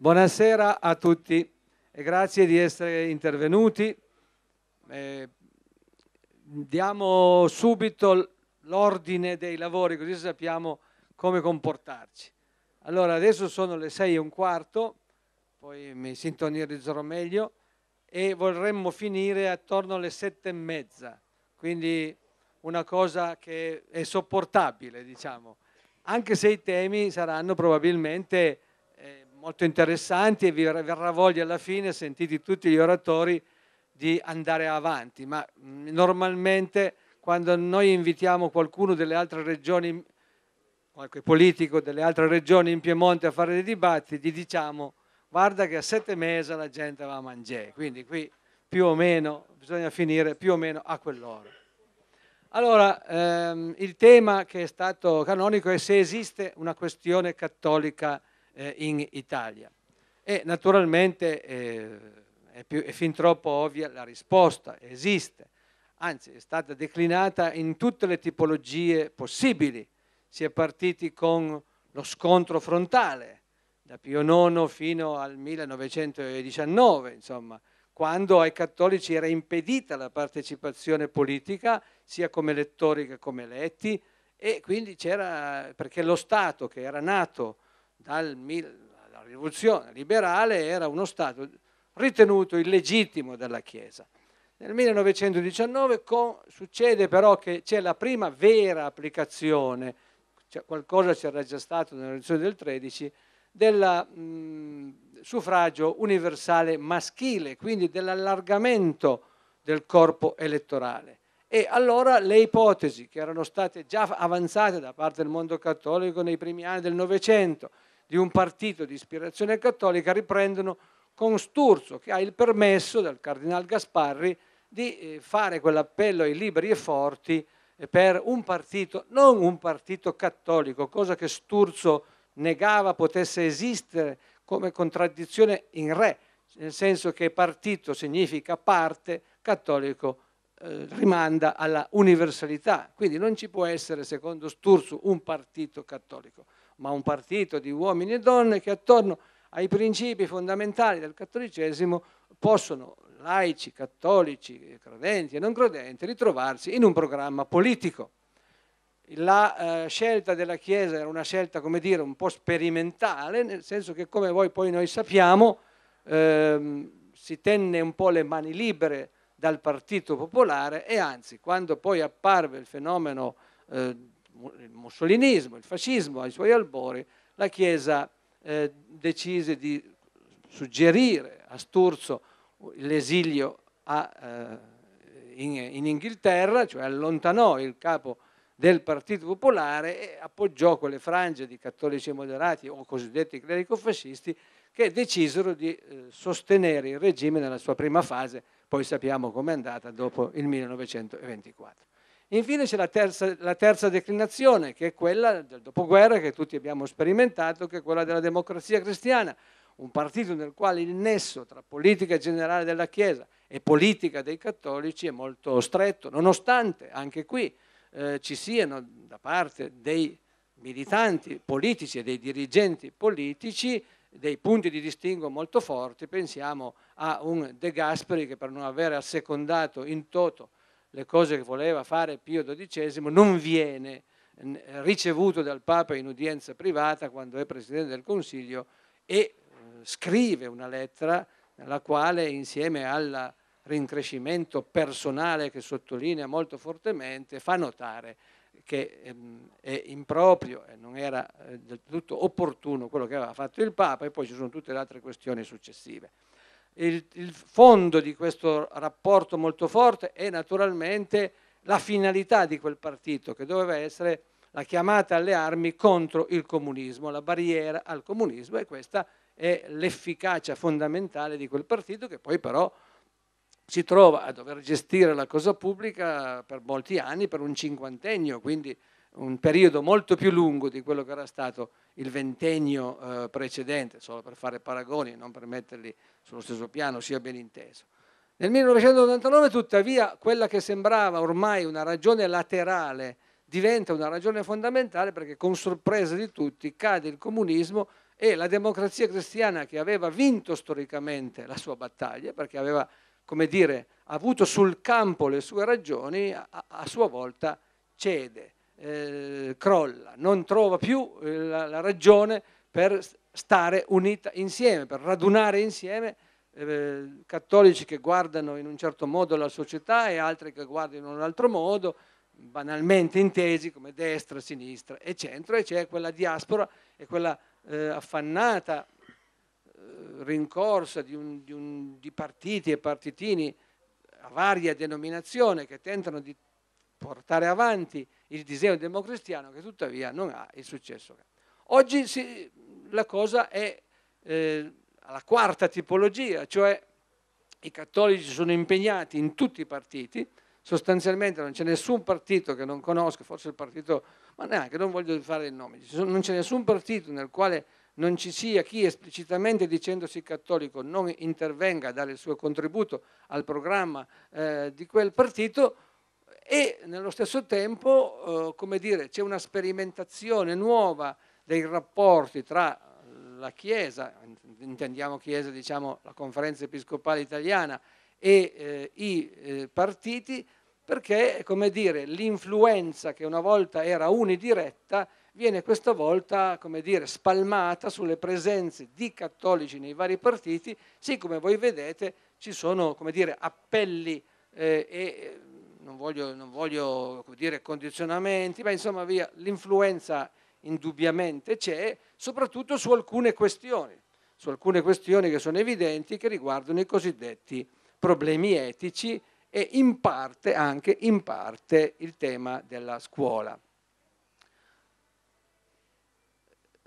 Buonasera a tutti e grazie di essere intervenuti. Eh, diamo subito l'ordine dei lavori così sappiamo come comportarci. Allora adesso sono le sei e un quarto, poi mi sintonizzerò meglio e vorremmo finire attorno alle sette e mezza, quindi una cosa che è sopportabile diciamo, anche se i temi saranno probabilmente molto interessanti e vi verrà voglia alla fine, sentiti tutti gli oratori, di andare avanti, ma mm, normalmente quando noi invitiamo qualcuno delle altre regioni, qualche politico delle altre regioni in Piemonte a fare dei dibattiti, gli diciamo guarda che a sette mesi la gente va a mangiare, quindi qui più o meno bisogna finire più o meno a quell'ora. Allora, ehm, il tema che è stato canonico è se esiste una questione cattolica eh, in Italia. E naturalmente eh, è, più, è fin troppo ovvia la risposta, esiste, anzi è stata declinata in tutte le tipologie possibili. Si è partiti con lo scontro frontale, da Pio IX fino al 1919, insomma, quando ai cattolici era impedita la partecipazione politica, sia come elettori che come eletti, e quindi c'era, perché lo Stato che era nato dalla rivoluzione liberale era uno Stato ritenuto illegittimo dalla Chiesa. Nel 1919 con, succede però che c'è la prima vera applicazione, cioè qualcosa c'era già stato nella rivoluzione del 13, del suffragio universale maschile, quindi dell'allargamento del corpo elettorale. E allora le ipotesi che erano state già avanzate da parte del mondo cattolico nei primi anni del Novecento, di un partito di ispirazione cattolica riprendono con Sturzo, che ha il permesso dal Cardinale Gasparri di eh, fare quell'appello ai liberi e forti eh, per un partito, non un partito cattolico, cosa che Sturzo negava potesse esistere come contraddizione in re, nel senso che partito significa parte, cattolico eh, rimanda alla universalità, quindi non ci può essere, secondo Sturzo, un partito cattolico ma un partito di uomini e donne che attorno ai principi fondamentali del cattolicesimo possono laici, cattolici, credenti e non credenti ritrovarsi in un programma politico. La eh, scelta della Chiesa era una scelta, come dire, un po' sperimentale, nel senso che come voi poi noi sappiamo ehm, si tenne un po' le mani libere dal Partito Popolare e anzi quando poi apparve il fenomeno eh, il mussolinismo, il fascismo ai suoi albori, la Chiesa eh, decise di suggerire a Sturzo l'esilio a, eh, in, in, Inghilterra, cioè allontanò il capo del Partito Popolare e appoggiò quelle frange di cattolici moderati o cosiddetti clerico-fascisti che decisero di eh, sostenere il regime nella sua prima fase, poi sappiamo com'è andata dopo il 1924. Infine c'è la terza, la terza declinazione, che è quella del dopoguerra che tutti abbiamo sperimentato, che è quella della democrazia cristiana, un partito nel quale il nesso tra politica generale della Chiesa e politica dei cattolici è molto stretto, nonostante anche qui eh, ci siano da parte dei militanti politici e dei dirigenti politici dei punti di distinguo molto forti, pensiamo a un De Gasperi che per non avere assecondato in toto le cose che voleva fare Pio XII, non viene ricevuto dal Papa in udienza privata quando è Presidente del Consiglio e eh, scrive una lettera nella quale insieme al rincrescimento personale che sottolinea molto fortemente fa notare che ehm, è improprio e non era eh, del tutto opportuno quello che aveva fatto il Papa e poi ci sono tutte le altre questioni successive il, il fondo di questo rapporto molto forte è naturalmente la finalità di quel partito, che doveva essere la chiamata alle armi contro il comunismo, la barriera al comunismo e questa è l'efficacia fondamentale di quel partito che poi però si trova a dover gestire la cosa pubblica per molti anni, per un cinquantennio, quindi un periodo molto più lungo di quello che era stato il ventennio eh, precedente, solo per fare paragoni, non per metterli sullo stesso piano, sia ben inteso. Nel 1989 tuttavia quella che sembrava ormai una ragione laterale diventa una ragione fondamentale perché con sorpresa di tutti cade il comunismo e la democrazia cristiana che aveva vinto storicamente la sua battaglia, perché aveva, come dire, avuto sul campo le sue ragioni, a, a sua volta cede eh, crolla, non trova più eh, la, la, ragione per stare unita insieme, per radunare insieme eh, cattolici che guardano in un certo modo la società e altri che guardano in un altro modo, banalmente intesi come destra, sinistra e centro, e c'è quella diaspora e quella eh, affannata eh, rincorsa di, un, di, un, di partiti e partitini a varia denominazione che tentano di portare avanti il disegno democristiano che tuttavia non ha il successo. Oggi si, la cosa è eh, alla quarta tipologia, cioè i cattolici sono impegnati in tutti i partiti, sostanzialmente non c'è nessun partito che non conosco, forse il partito, ma neanche, non voglio fare il nome, non c'è nessun partito nel quale non ci sia chi esplicitamente dicendosi cattolico non intervenga a dare il suo contributo al programma eh, di quel partito, e nello stesso tempo, eh, come dire, c'è una sperimentazione nuova dei rapporti tra eh, la Chiesa, intendiamo Chiesa, diciamo la Conferenza Episcopale Italiana, e eh, i eh, partiti, perché, come dire, l'influenza che una volta era unidiretta viene questa volta, come dire, spalmata sulle presenze di cattolici nei vari partiti, sì, come voi vedete, ci sono, come dire, appelli eh, e non voglio, non voglio dire condizionamenti, ma insomma via, l'influenza indubbiamente c'è, soprattutto su alcune questioni, su alcune questioni che sono evidenti che riguardano i cosiddetti problemi etici e in parte anche in parte il tema della scuola.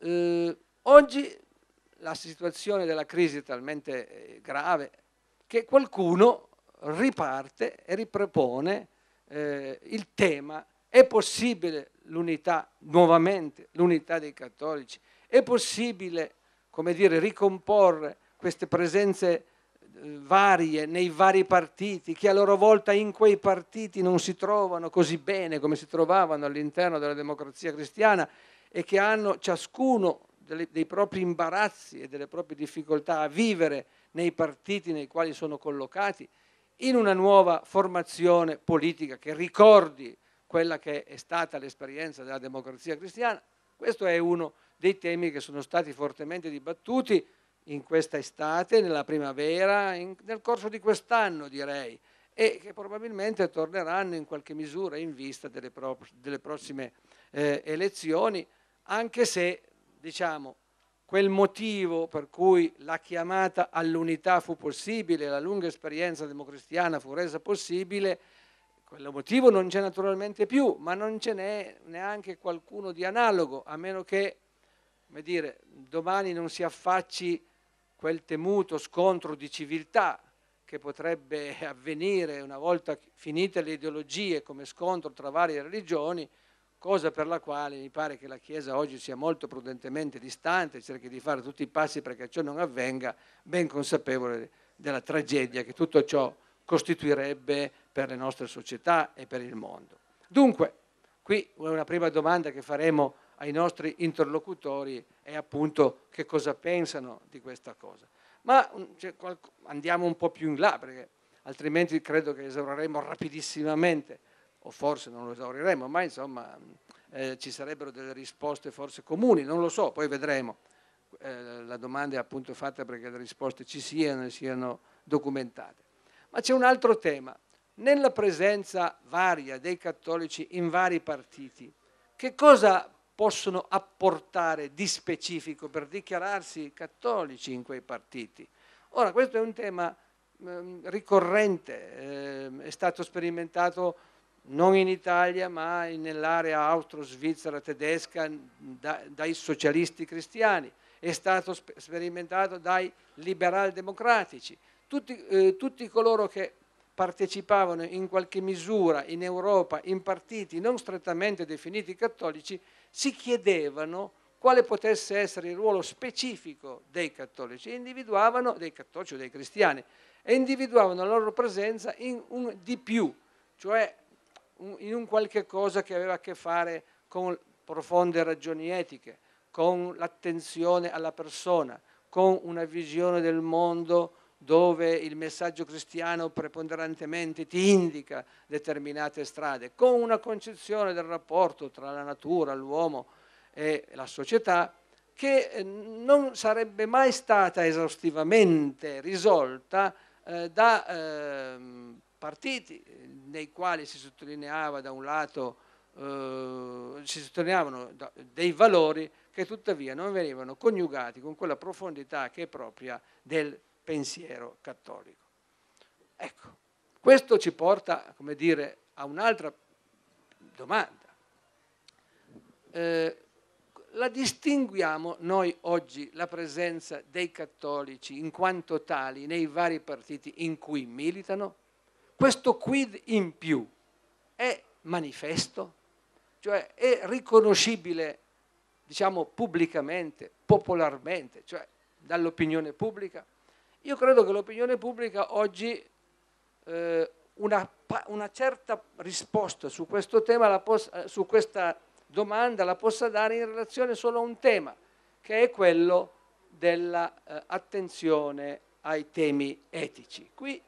Eh, oggi la situazione della crisi è talmente eh, grave che qualcuno riparte e ripropone eh, il tema, è possibile l'unità nuovamente, l'unità dei cattolici, è possibile, come dire, ricomporre queste presenze eh, varie nei vari partiti, che a loro volta in quei partiti non si trovano così bene come si trovavano all'interno della democrazia cristiana e che hanno ciascuno dei propri imbarazzi e delle proprie difficoltà a vivere nei partiti nei quali sono collocati in una nuova formazione politica che ricordi quella che è stata l'esperienza della democrazia cristiana. Questo è uno dei temi che sono stati fortemente dibattuti in questa estate, nella primavera, in, nel corso di quest'anno direi, e che probabilmente torneranno in qualche misura in vista delle, pro, delle prossime eh, elezioni, anche se diciamo, quel motivo per cui la chiamata all'unità fu possibile, la lunga esperienza democristiana fu resa possibile, quel motivo non c'è naturalmente più, ma non ce n'è neanche qualcuno di analogo, a meno che, come dire, domani non si affacci quel temuto scontro di civiltà che potrebbe avvenire una volta finite le ideologie come scontro tra varie religioni, cosa per la quale mi pare che la Chiesa oggi sia molto prudentemente distante, cerchi di fare tutti i passi perché ciò non avvenga, ben consapevole della tragedia che tutto ciò costituirebbe per le nostre società e per il mondo. Dunque, qui una prima domanda che faremo ai nostri interlocutori è appunto che cosa pensano di questa cosa. Ma mm, andiamo un po' più in là, perché altrimenti credo che esaureremo rapidissimamente o forse non lo esauriremo, ma insomma eh, ci sarebbero delle risposte forse comuni, non lo so, poi vedremo. Eh, la domanda è appunto fatta perché le risposte ci siano e siano documentate. Ma c'è un altro tema. Nella presenza varia dei cattolici in vari partiti, che cosa possono apportare di specifico per dichiararsi cattolici in quei partiti? Ora, questo è un tema eh, ricorrente, ehm, è stato sperimentato non in Italia ma nell'area austro-svizzera tedesca da, dai socialisti cristiani, è stato sperimentato dai liberal democratici, tutti, eh, tutti coloro che partecipavano in qualche misura in Europa in partiti non strettamente definiti cattolici si chiedevano quale potesse essere il ruolo specifico dei cattolici, individuavano, dei cattolici o dei cristiani, e individuavano la loro presenza in un di più, cioè in un qualche cosa che aveva a che fare con profonde ragioni etiche, con l'attenzione alla persona, con una visione del mondo dove il messaggio cristiano preponderantemente ti indica determinate strade, con una concezione del rapporto tra la natura, l'uomo e la società che eh, non sarebbe mai stata esaustivamente risolta eh, da eh, partiti eh, nei quali si sottolineava da un lato eh, si sottolineavano dei valori che tuttavia non venivano coniugati con quella profondità che è propria del pensiero cattolico. Ecco, questo ci porta, come dire, a un'altra domanda. Eh, la distinguiamo noi oggi la presenza dei cattolici in quanto tali nei vari partiti in cui militano? Questo quid in più è manifesto, cioè è riconoscibile, diciamo, pubblicamente, popolarmente, cioè dall'opinione pubblica. Io credo che l'opinione pubblica oggi eh, una, una, certa risposta su questo tema, possa, su questa domanda la possa dare in relazione solo a un tema, che è quello dell'attenzione eh, ai temi etici. Qui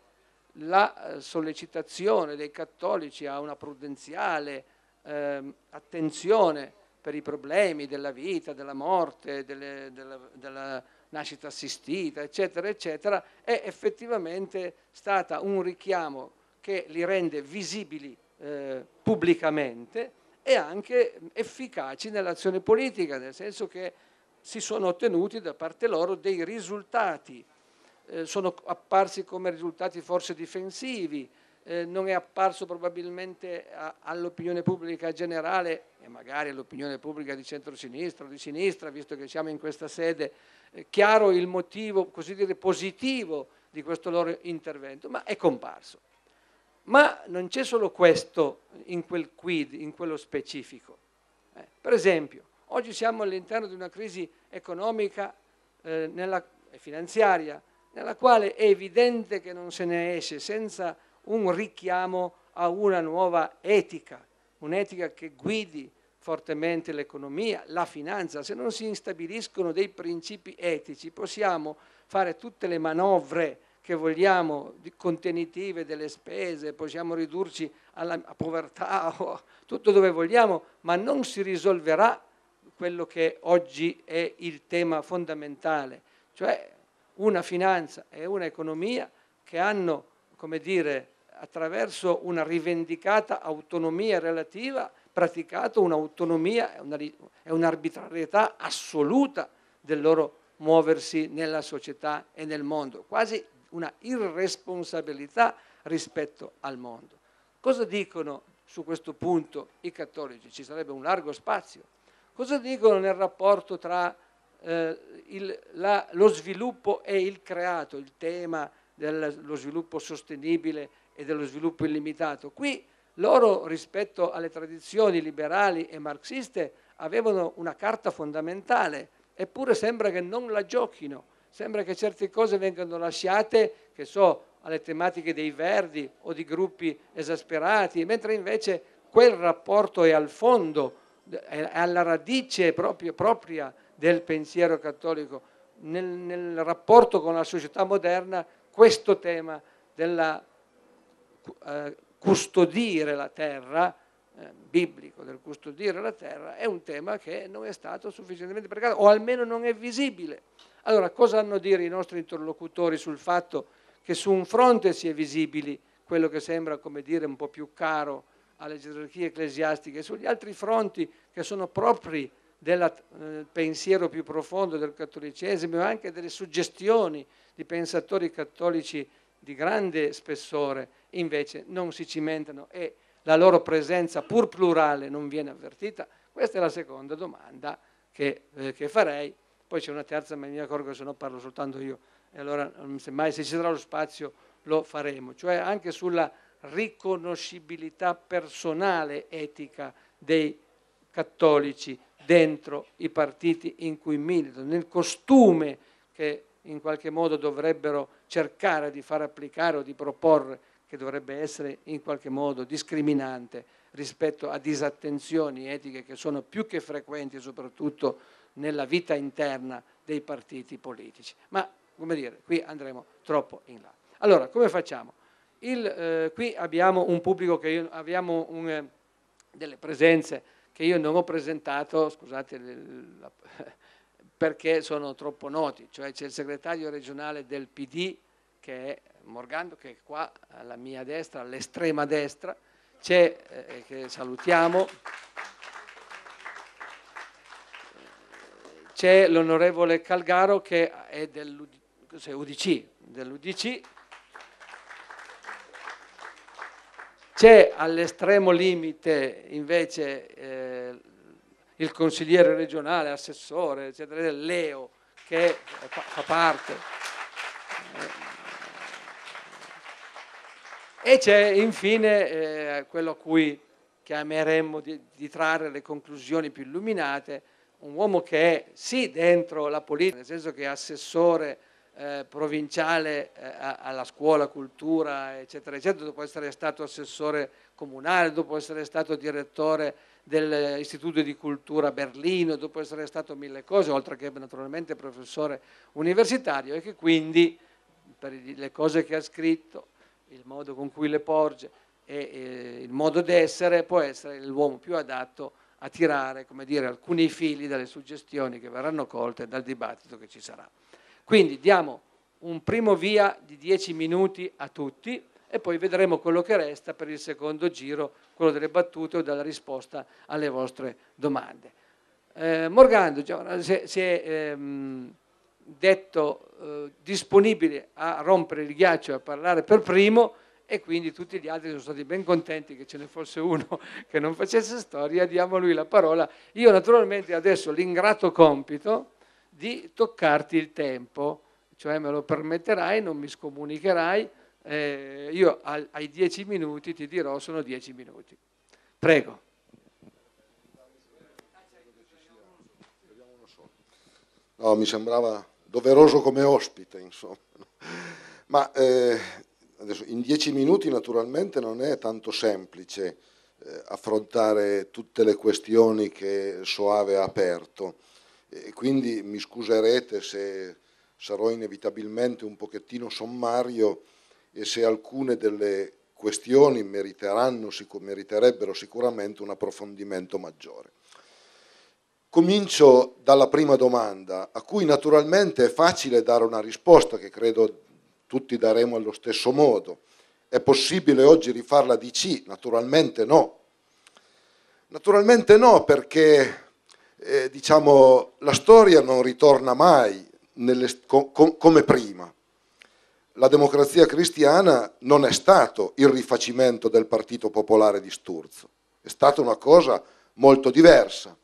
la eh, sollecitazione dei cattolici a una prudenziale eh, attenzione per i problemi della vita, della morte, delle, della, della nascita assistita, eccetera, eccetera, è effettivamente stata un richiamo che li rende visibili eh, pubblicamente e anche efficaci nell'azione politica, nel senso che si sono ottenuti da parte loro dei risultati eh, sono apparsi come risultati forse difensivi, eh, non è apparso probabilmente all'opinione pubblica generale e magari all'opinione pubblica di centrosinistra o di sinistra, visto che siamo in questa sede, eh, chiaro il motivo così dire positivo di questo loro intervento, ma è comparso. Ma non c'è solo questo in quel quid, in quello specifico. Eh, per esempio, oggi siamo all'interno di una crisi economica eh, nella, e finanziaria nella quale è evidente che non se ne esce senza un richiamo a una nuova etica, un'etica che guidi fortemente l'economia, la finanza. Se non si instabiliscono dei principi etici possiamo fare tutte le manovre che vogliamo, contenitive delle spese, possiamo ridurci alla povertà tutto dove vogliamo, ma non si risolverà quello che oggi è il tema fondamentale, cioè una finanza e un'economia che hanno, come dire, attraverso una rivendicata autonomia relativa, praticato un'autonomia e un'arbitrarietà assoluta del loro muoversi nella società e nel mondo, quasi una irresponsabilità rispetto al mondo. Cosa dicono su questo punto i cattolici? Ci sarebbe un largo spazio. Cosa dicono nel rapporto tra eh, il, la, lo sviluppo e il creato, il tema dello sviluppo sostenibile e dello sviluppo illimitato. Qui loro rispetto alle tradizioni liberali e marxiste avevano una carta fondamentale, eppure sembra che non la giochino, sembra che certe cose vengano lasciate, che so, alle tematiche dei verdi o di gruppi esasperati, mentre invece quel rapporto è al fondo, è alla radice proprio, propria del pensiero cattolico nel, nel rapporto con la società moderna questo tema della eh, custodire la terra, eh, biblico del custodire la terra, è un tema che non è stato sufficientemente pregato, o almeno non è visibile. Allora, cosa hanno a dire i nostri interlocutori sul fatto che su un fronte si è visibili quello che sembra, come dire, un po' più caro alle gerarchie ecclesiastiche, sugli altri fronti che sono propri del eh, pensiero più profondo del cattolicesimo e anche delle suggestioni di pensatori cattolici di grande spessore, invece non si cimentano e la loro presenza pur plurale non viene avvertita? Questa è la seconda domanda che, eh, che farei. Poi c'è una terza, ma mi accorgo che se no parlo soltanto io. E allora, mm, semmai, se ci sarà lo spazio, lo faremo. Cioè anche sulla riconoscibilità personale etica dei cattolici, dentro i partiti in cui militano, nel costume che in qualche modo dovrebbero cercare di far applicare o di proporre, che dovrebbe essere in qualche modo discriminante rispetto a disattenzioni etiche che sono più che frequenti soprattutto nella vita interna dei partiti politici. Ma, come dire, qui andremo troppo in là. Allora, come facciamo? Il, eh, qui abbiamo un pubblico che io, abbiamo un, eh, delle presenze che io non ho presentato, scusate, perché sono troppo noti, cioè c'è il segretario regionale del PD che è Morgando, che è qua alla mia destra, all'estrema destra, c'è, eh, che salutiamo, c'è l'onorevole Calgaro che è dell'UDC, dell C'è all'estremo limite invece eh, il consigliere regionale, assessore, eccetera, Leo, che fa parte. Eh, e c'è infine eh, quello a cui chiameremmo di, di trarre le conclusioni più illuminate, un uomo che è sì dentro la politica, nel senso che è assessore eh, provinciale eh, alla scuola, cultura, eccetera, eccetera, dopo essere stato assessore comunale, dopo essere stato direttore dell'Istituto di Cultura a Berlino, dopo essere stato mille cose, oltre che naturalmente professore universitario e che quindi per le cose che ha scritto, il modo con cui le porge e, e il modo d'essere può essere l'uomo più adatto a tirare dire, alcuni fili dalle suggestioni che verranno colte dal dibattito che ci sarà. Quindi diamo un primo via di 10 minuti a tutti e poi vedremo quello che resta per il secondo giro, quello delle battute o della risposta alle vostre domande. Eh, Morgando si, si è ehm, detto eh, disponibile a rompere il ghiaccio e a parlare per primo e quindi tutti gli altri sono stati ben contenti che ce ne fosse uno che non facesse storia, diamo a lui la parola. Io naturalmente adesso l'ingrato compito di toccarti il tempo, cioè me lo permetterai, non mi scomunicherai, eh, io ai dieci minuti ti dirò sono dieci minuti. Prego. No, mi sembrava doveroso come ospite, insomma. Ma eh, adesso, in dieci minuti naturalmente non è tanto semplice eh, affrontare tutte le questioni che Soave ha aperto e quindi mi scuserete se sarò inevitabilmente un pochettino sommario e se alcune delle questioni meriteranno, meriterebbero sicuramente un approfondimento maggiore. Comincio dalla prima domanda, a cui naturalmente è facile dare una risposta che credo tutti daremo allo stesso modo. È possibile oggi rifarla di C? Naturalmente no. Naturalmente no perché eh, diciamo, la storia non ritorna mai nelle, com, com, come prima. La democrazia cristiana non è stato il rifacimento del Partito Popolare di Sturzo, è stata una cosa molto diversa.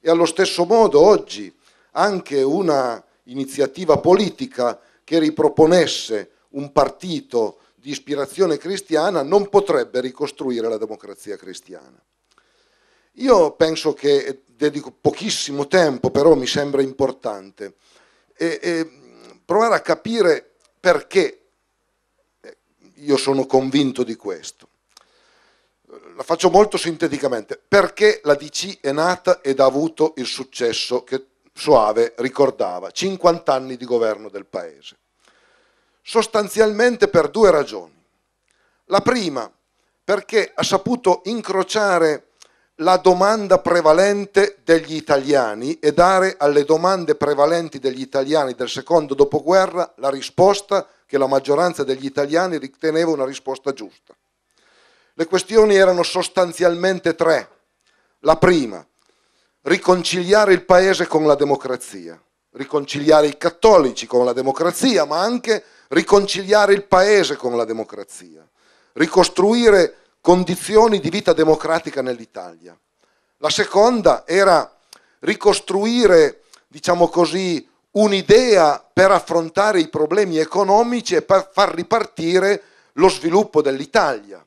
E allo stesso modo oggi anche una iniziativa politica che riproponesse un partito di ispirazione cristiana non potrebbe ricostruire la democrazia cristiana. Io penso che dedico pochissimo tempo, però mi sembra importante, e, e provare a capire perché eh, io sono convinto di questo. La faccio molto sinteticamente. Perché la DC è nata ed ha avuto il successo che Soave ricordava, 50 anni di governo del paese? Sostanzialmente per due ragioni. La prima, perché ha saputo incrociare la domanda prevalente degli italiani e dare alle domande prevalenti degli italiani del secondo dopoguerra la risposta che la maggioranza degli italiani riteneva una risposta giusta. Le questioni erano sostanzialmente tre. La prima, riconciliare il paese con la democrazia, riconciliare i cattolici con la democrazia, ma anche riconciliare il paese con la democrazia, ricostruire il condizioni di vita democratica nell'Italia. La seconda era ricostruire, diciamo così, un'idea per affrontare i problemi economici e per far ripartire lo sviluppo dell'Italia.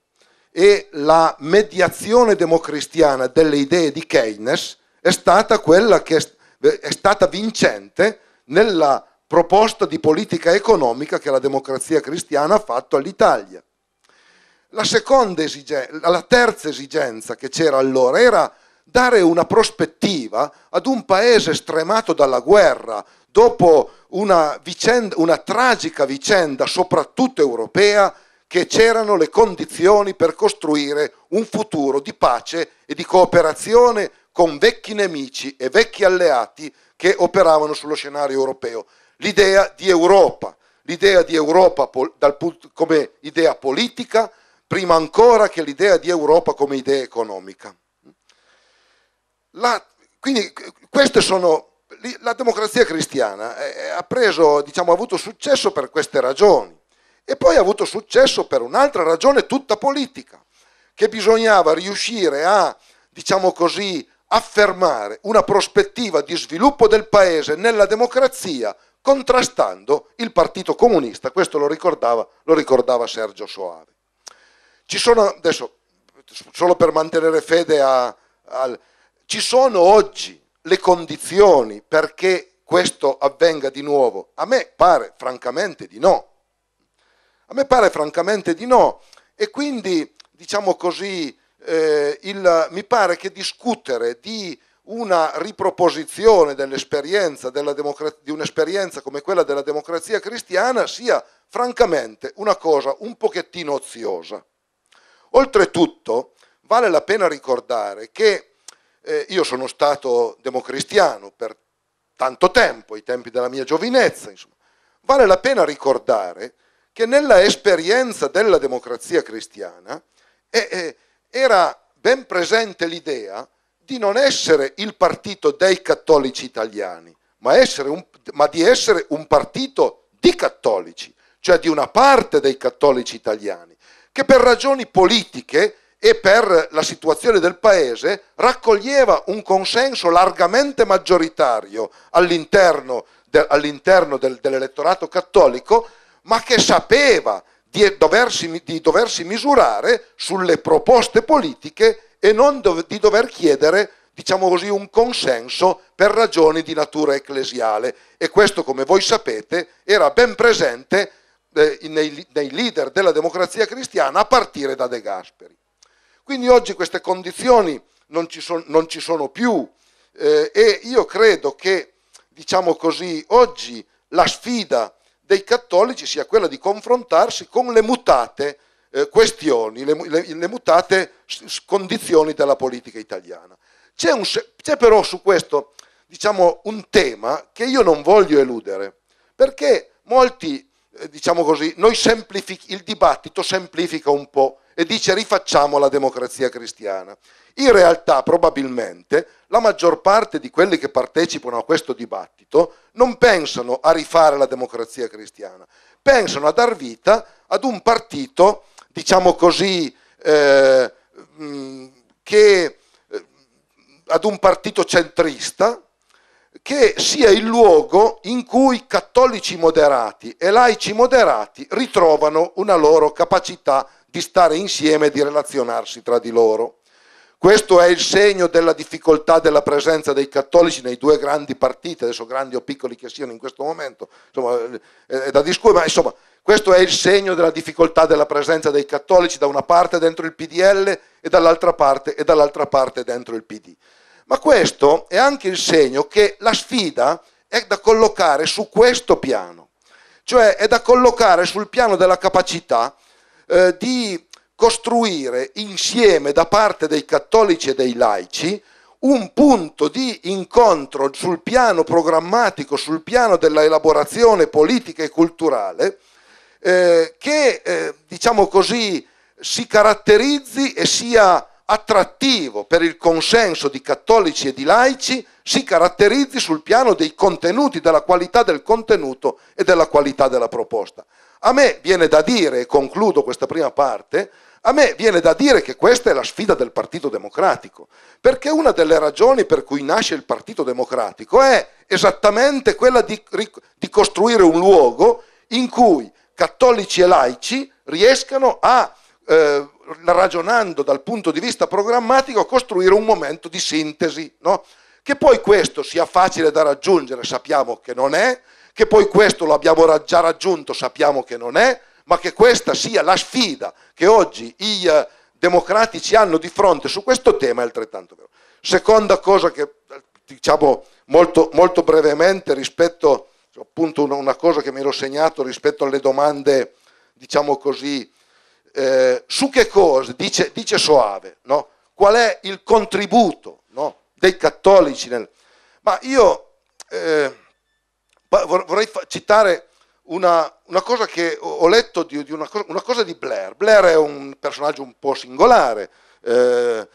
E la mediazione democristiana delle idee di Keynes è stata quella che è stata vincente nella proposta di politica economica che la democrazia cristiana ha fatto all'Italia. La seconda esigenza, la terza esigenza che c'era allora era dare una prospettiva ad un paese stremato dalla guerra, dopo una, vicenda, una tragica vicenda, soprattutto europea, che c'erano le condizioni per costruire un futuro di pace e di cooperazione con vecchi nemici e vecchi alleati che operavano sullo scenario europeo. L'idea di Europa, l'idea di Europa come idea politica, prima ancora che l'idea di Europa come idea economica. La, quindi queste sono la democrazia cristiana eh, eh, ha, preso, diciamo, ha avuto successo per queste ragioni e poi ha avuto successo per un'altra ragione tutta politica, che bisognava riuscire a, diciamo così, affermare una prospettiva di sviluppo del paese nella democrazia contrastando il Partito Comunista, questo lo ricordava, lo ricordava Sergio Soave. Ci sono, adesso, solo per mantenere fede a, al... Ci sono oggi le condizioni perché questo avvenga di nuovo? A me pare francamente di no. A me pare francamente di no. E quindi, diciamo così, eh, il, mi pare che discutere di una riproposizione dell'esperienza della di un'esperienza come quella della democrazia cristiana sia francamente una cosa un pochettino oziosa. Oltretutto vale la pena ricordare che eh, io sono stato democristiano per tanto tempo, i tempi della mia giovinezza, insomma. vale la pena ricordare che nella esperienza della democrazia cristiana eh, eh, era ben presente l'idea di non essere il partito dei cattolici italiani, ma, un, ma di essere un partito di cattolici, cioè di una parte dei cattolici italiani che per ragioni politiche e per la situazione del paese raccoglieva un consenso largamente maggioritario all'interno, de, all'interno del, dell'elettorato cattolico, ma che sapeva di doversi, di doversi misurare sulle proposte politiche e non do, di dover chiedere diciamo così, un consenso per ragioni di natura ecclesiale. E questo, come voi sapete, era ben presente nei, nei leader della democrazia cristiana a partire da De Gasperi. Quindi oggi queste condizioni non ci, son, non ci sono più eh, e io credo che, diciamo così, oggi la sfida dei cattolici sia quella di confrontarsi con le mutate eh, questioni, le, le, le, mutate condizioni della politica italiana. C'è, un, c'è però su questo diciamo, un tema che io non voglio eludere, perché molti eh, diciamo così, il dibattito semplifica un po' e dice rifacciamo la democrazia cristiana. In realtà probabilmente la maggior parte di quelli che partecipano a questo dibattito non pensano a rifare la democrazia cristiana, pensano a dar vita ad un partito, diciamo così, eh, mm, che, eh, ad un partito centrista, che sia il luogo in cui cattolici moderati e laici moderati ritrovano una loro capacità di stare insieme e di relazionarsi tra di loro. Questo è il segno della difficoltà della presenza dei cattolici nei due grandi partiti, adesso grandi o piccoli che siano in questo momento, insomma, eh, è da discutere, ma insomma, questo è il segno della difficoltà della presenza dei cattolici da una parte dentro il PDL e dall'altra parte, e dall'altra parte dentro il PD. Ma questo è anche il segno che la sfida è da collocare su questo piano, cioè è da collocare sul piano della capacità eh, di costruire insieme da parte dei cattolici e dei laici un punto di incontro sul piano programmatico, sul piano dell'elaborazione politica e culturale, eh, che eh, diciamo così si caratterizzi e sia attrattivo per il consenso di cattolici e di laici si caratterizzi sul piano dei contenuti, della qualità del contenuto e della qualità della proposta. A me viene da dire, e concludo questa prima parte, a me viene da dire che questa è la sfida del Partito Democratico, perché una delle ragioni per cui nasce il Partito Democratico è esattamente quella di, di costruire un luogo in cui cattolici e laici riescano a eh, ragionando dal punto di vista programmatico, costruire un momento di sintesi, no? Che poi questo sia facile da raggiungere sappiamo che non è, che poi questo lo abbiamo già raggiunto sappiamo che non è, ma che questa sia la sfida che oggi i eh, democratici hanno di fronte su questo tema è altrettanto vero. Seconda cosa che eh, diciamo molto, molto brevemente rispetto, appunto una, cosa che mi ero segnato rispetto alle domande, diciamo così, eh, su che cosa, dice, dice Soave, no? qual è il contributo no? dei cattolici. Nel... Ma io eh, vorrei citare una, una, cosa che ho letto di, di una, cosa, una, cosa, di Blair. Blair è un personaggio un po' singolare, eh,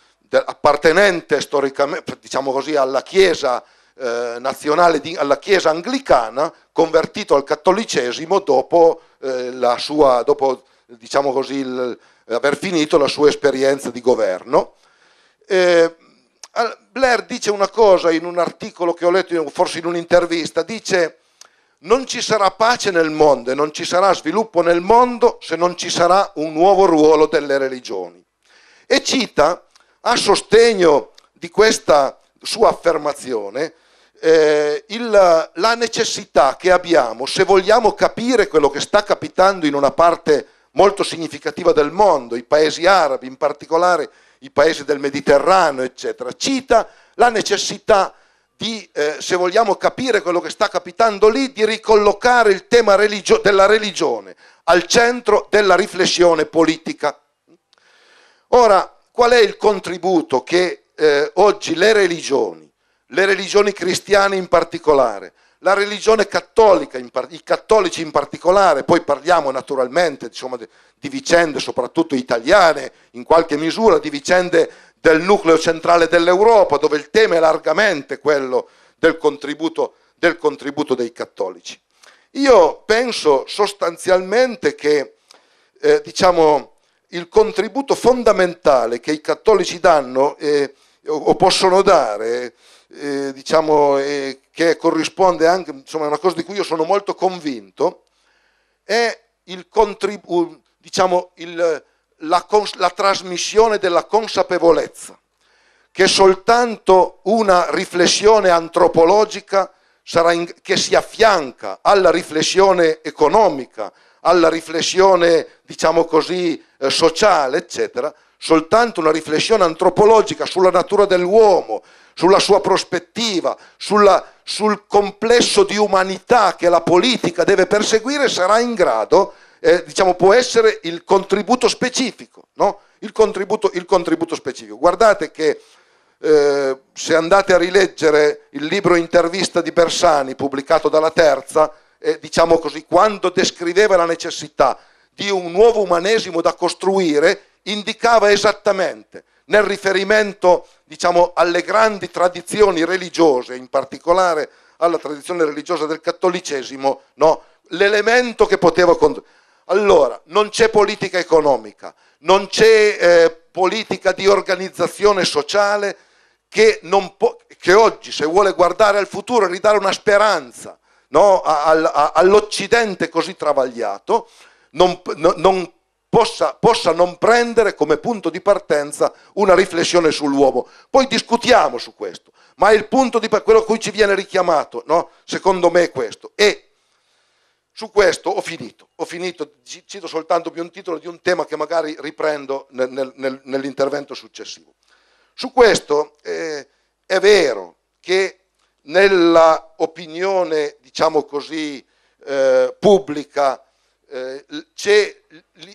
appartenente storicamente, diciamo così, alla Chiesa eh, nazionale, di, alla Chiesa anglicana, convertito al cattolicesimo dopo, eh, la sua, dopo diciamo così, il, aver finito la sua esperienza di governo. Eh, Blair dice una cosa in un articolo che ho letto, forse in un'intervista, dice non ci sarà pace nel mondo e non ci sarà sviluppo nel mondo se non ci sarà un nuovo ruolo delle religioni. E cita a sostegno di questa sua affermazione eh, il, la necessità che abbiamo, se vogliamo capire quello che sta capitando in una parte molto significativa del mondo, i paesi arabi, in particolare i paesi del Mediterraneo, eccetera, cita la necessità di, eh, se vogliamo capire quello che sta capitando lì, di ricollocare il tema religio- della religione al centro della riflessione politica. Ora, qual è il contributo che eh, oggi le religioni, le religioni cristiane in particolare, la religione cattolica, i cattolici in particolare, poi parliamo naturalmente insomma, di vicende soprattutto italiane, in qualche misura di vicende del nucleo centrale dell'Europa, dove il tema è largamente quello del contributo, del contributo dei cattolici. Io penso sostanzialmente che eh, diciamo, il contributo fondamentale che i cattolici danno eh, o possono dare eh, diciamo, eh, che corrisponde anche, insomma, è una cosa di cui io sono molto convinto, è il contribu- diciamo, il, la, cons- la trasmissione della consapevolezza, che soltanto una riflessione antropologica in, che si affianca alla riflessione economica, alla riflessione, diciamo così, eh, sociale, eccetera, soltanto una riflessione antropologica sulla natura dell'uomo, sulla sua prospettiva, sulla, sul complesso di umanità che la politica deve perseguire, sarà in grado, eh, diciamo, può essere il contributo specifico. No? Il, contributo, il contributo specifico. Guardate che eh, se andate a rileggere il libro Intervista di Bersani, pubblicato dalla Terza, eh, diciamo così, quando descriveva la necessità di un nuovo umanesimo da costruire, indicava esattamente nel riferimento diciamo, alle grandi tradizioni religiose, in particolare alla tradizione religiosa del cattolicesimo, no? l'elemento che poteva... Cont- allora, non c'è politica economica, non c'è eh, politica di organizzazione sociale che, po- che, oggi, se vuole guardare al futuro e ridare una speranza no? a- a- all'Occidente così travagliato, non, no, non possa, possa non prendere come punto di partenza una riflessione sull'uomo. Poi discutiamo su questo, ma è il punto di quello a cui ci viene richiamato, no? secondo me è questo. E su questo ho finito, ho finito, cito soltanto più un titolo di un tema che magari riprendo nel, nel, nell'intervento successivo. Su questo eh, è vero che nella opinione, diciamo così, eh, pubblica eh,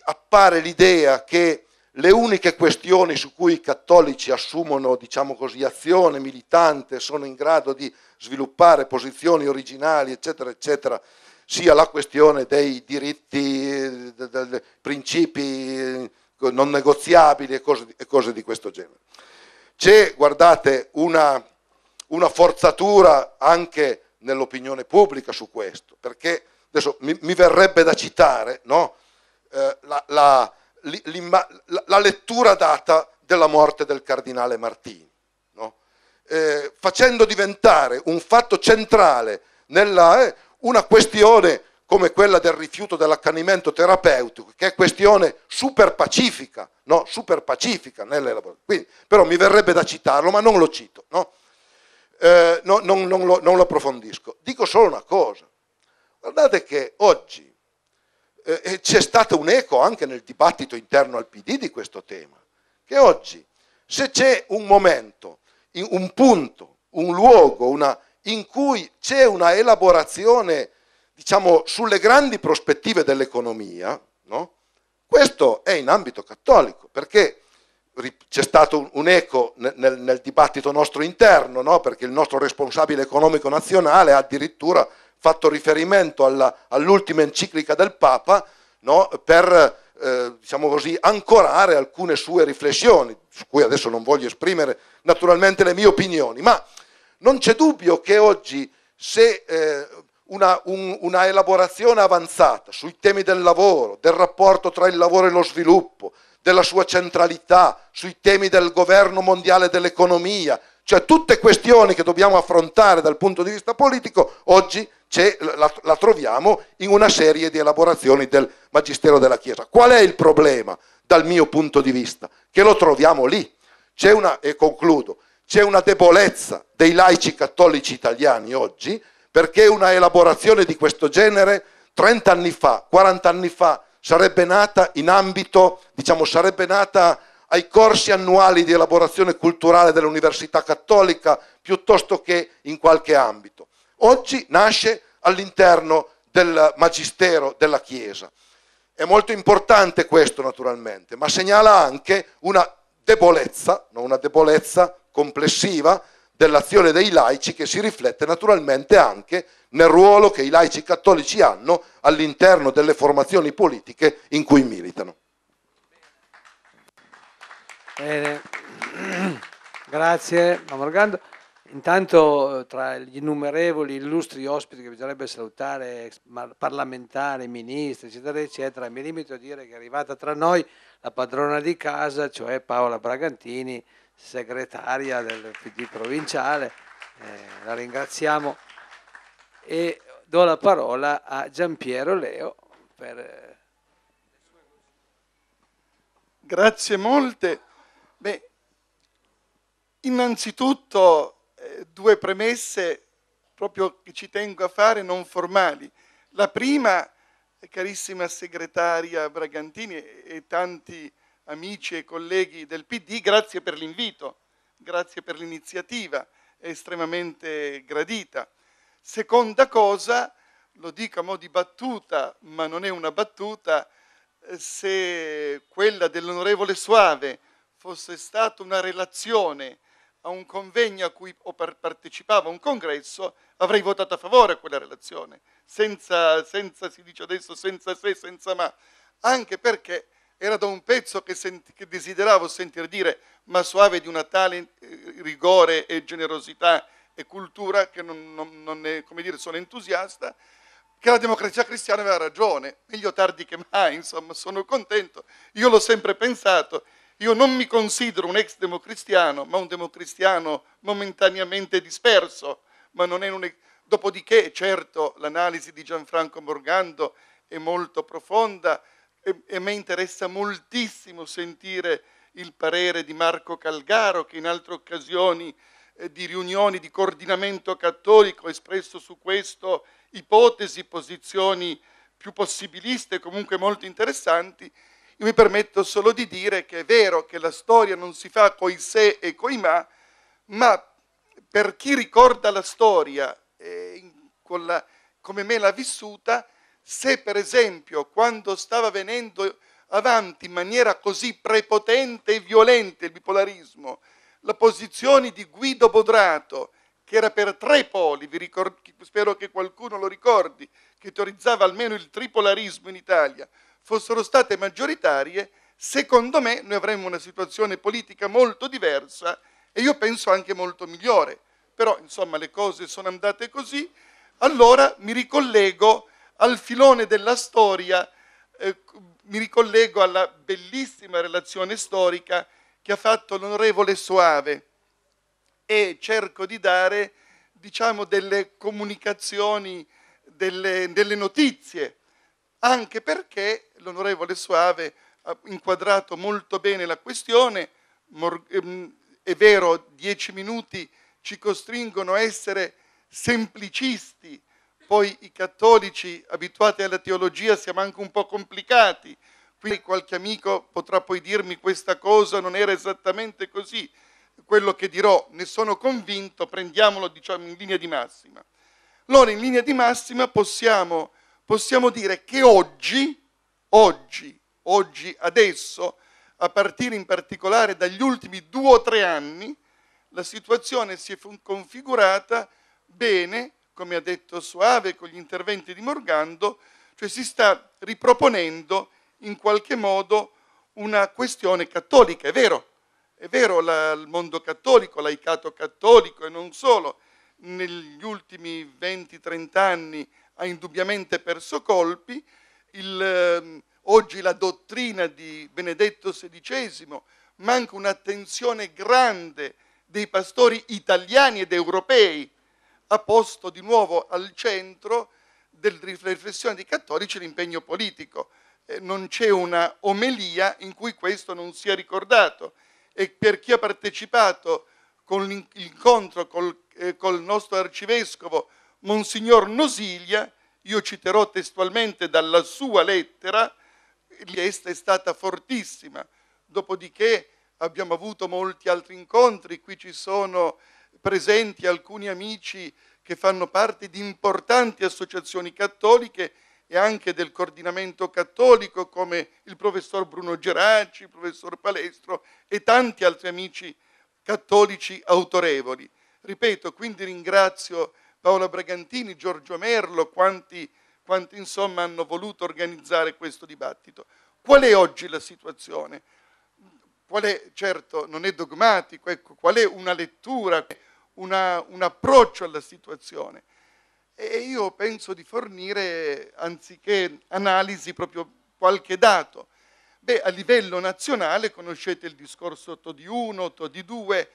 appare l'idea che le uniche questioni su cui i cattolici assumono diciamo così, azione militante, sono in grado di sviluppare posizioni originali, eccetera, eccetera, sia la questione dei diritti, dei principi eh, non negoziabili e cose, e cose di questo genere. C'è, guardate, una, una forzatura anche nell'opinione pubblica su questo, perché adesso mi, mi verrebbe da citare no? eh, la, la, la, lettura data della morte del cardinale Martini, no? eh, facendo diventare un fatto centrale nella, eh, una questione come quella del rifiuto dell'accanimento terapeutico, che è questione super pacifica, no? super pacifica Quindi, però mi verrebbe da citarlo, ma non lo cito, no? Eh, no, non, non, lo, non lo approfondisco. Dico solo una cosa, Guardate che oggi eh, eh, c'è stato un eco anche nel dibattito interno al PD di questo tema, che oggi se c'è un momento, un punto, un luogo una, in cui c'è una elaborazione diciamo, sulle grandi prospettive dell'economia, no? questo è in ambito cattolico, perché c'è stato un eco nel, nel dibattito nostro interno, no? perché il nostro responsabile economico nazionale ha addirittura fatto riferimento all'ultima all enciclica del Papa no, per eh, diciamo così, ancorare alcune sue riflessioni, su cui adesso non voglio esprimere naturalmente le mie opinioni, ma non c'è dubbio che oggi se eh, una, un, una, elaborazione avanzata sui temi del lavoro, del rapporto tra il lavoro e lo sviluppo, della sua centralità, sui temi del governo mondiale dell'economia, cioè tutte questioni che dobbiamo affrontare dal punto di vista politico, oggi la, la troviamo in una serie di elaborazioni del Magistero della Chiesa. Qual è il problema dal mio punto di vista? Che lo troviamo lì. C'è una, e concludo, c'è una debolezza dei laici cattolici italiani oggi perché una elaborazione di questo genere 30 anni fa, 40 anni fa sarebbe nata in ambito, diciamo, sarebbe nata ai corsi annuali di elaborazione culturale dell'Università Cattolica piuttosto che in qualche ambito oggi nasce all'interno del magistero della Chiesa. È molto importante questo naturalmente, ma segnala anche una debolezza, una debolezza complessiva dell'azione dei laici che si riflette naturalmente anche nel ruolo che i laici cattolici hanno all'interno delle formazioni politiche in cui militano. Bene. Grazie, Morgando. Intanto tra gli innumerevoli illustri ospiti che bisognerebbe salutare, parlamentari, ministri, eccetera, eccetera, mi limito a dire che è arrivata tra noi la padrona di casa, cioè Paola Bragantini, segretaria del PD provinciale, eh, la ringraziamo e do la parola a Giampiero Leo per... Grazie molte. Beh, innanzitutto due premesse proprio che ci tengo a fare, non formali. La prima, carissima segretaria Bragantini e tanti amici e colleghi del PD, grazie per l'invito, grazie per l'iniziativa, è estremamente gradita. Seconda cosa, lo dico a mo' di battuta, ma non è una battuta, se quella dell'onorevole Suave fosse stata una relazione a un convegno a cui partecipavo, a un congresso, avrei votato a favore a quella relazione, senza, senza, si dice adesso, senza se, senza ma, anche perché era da un pezzo che, senti, che desideravo sentire dire, ma soave di una tale eh, rigore e generosità e cultura che non, non, non è, come dire, sono entusiasta, che la democrazia cristiana aveva ragione, meglio tardi che mai, insomma, sono contento, io l'ho sempre pensato io non mi considero un ex democristiano, ma un democristiano momentaneamente disperso, ma non è un ex... Dopodiché, certo, l'analisi di Gianfranco Morgando è molto profonda e, e mi interessa moltissimo sentire il parere di Marco Calgaro, che in altre occasioni eh, di riunioni di coordinamento cattolico ha espresso su questo ipotesi, posizioni più possibiliste, comunque molto interessanti, io mi permetto solo di dire che è vero che la storia non si fa coi se e coi ma, ma per chi ricorda la storia eh, la, come me l'ha vissuta, se per esempio quando stava venendo avanti in maniera così prepotente e violenta il bipolarismo, la posizione di Guido Bodrato, che era per tre poli, ricordo, spero che qualcuno lo ricordi, che teorizzava almeno il tripolarismo in Italia, fossero state maggioritarie, secondo me noi avremmo una situazione politica molto diversa e io penso anche molto migliore. Però insomma le cose sono andate così, allora mi ricollego al filone della storia, eh, mi ricollego alla bellissima relazione storica che ha fatto l'onorevole Soave e cerco di dare diciamo, delle comunicazioni, delle, delle notizie, anche perché l'onorevole Suave ha inquadrato molto bene la questione, ehm, è vero, dieci minuti ci costringono a essere semplicisti, poi i cattolici abituati alla teologia siamo anche un po' complicati, quindi qualche amico potrà poi dirmi questa cosa non era esattamente così, quello che dirò ne sono convinto, prendiamolo diciamo, in linea di massima. Allora in linea di massima possiamo, possiamo dire che oggi oggi, oggi, adesso, a partire in particolare dagli ultimi due o tre anni, la situazione si è configurata bene, come ha detto Suave con gli interventi di Morgando, cioè si sta riproponendo in qualche modo una questione cattolica, è vero, è vero la, il mondo cattolico, laicato cattolico e non solo, negli ultimi 20-30 anni ha indubbiamente perso colpi, il, ehm, oggi la dottrina di Benedetto XVI, ma anche un'attenzione grande dei pastori italiani ed europei ha posto di nuovo al centro della riflessione dei cattolici l'impegno politico. Eh, non c'è una omelia in cui questo non sia ricordato e per chi ha partecipato con l'incontro col, eh, col nostro arcivescovo Monsignor Nosilia, io citerò testualmente dalla sua lettera, Liesta è stata fortissima. Dopodiché abbiamo avuto molti altri incontri, qui ci sono presenti alcuni amici che fanno parte di importanti associazioni cattoliche e anche del coordinamento cattolico come il professor Bruno Geraci, il professor Palestro e tanti altri amici cattolici autorevoli. Ripeto, quindi ringrazio Paolo Bragantini, Giorgio Merlo, quanti, quanti insomma hanno voluto organizzare questo dibattito. Qual è oggi la situazione? Qual è, certo, non è dogmatico, ecco, qual è una lettura, una, un approccio alla situazione? E io penso di fornire, anziché analisi, proprio qualche dato. Beh, a livello nazionale, conoscete il discorso Todi 1, Todi 2,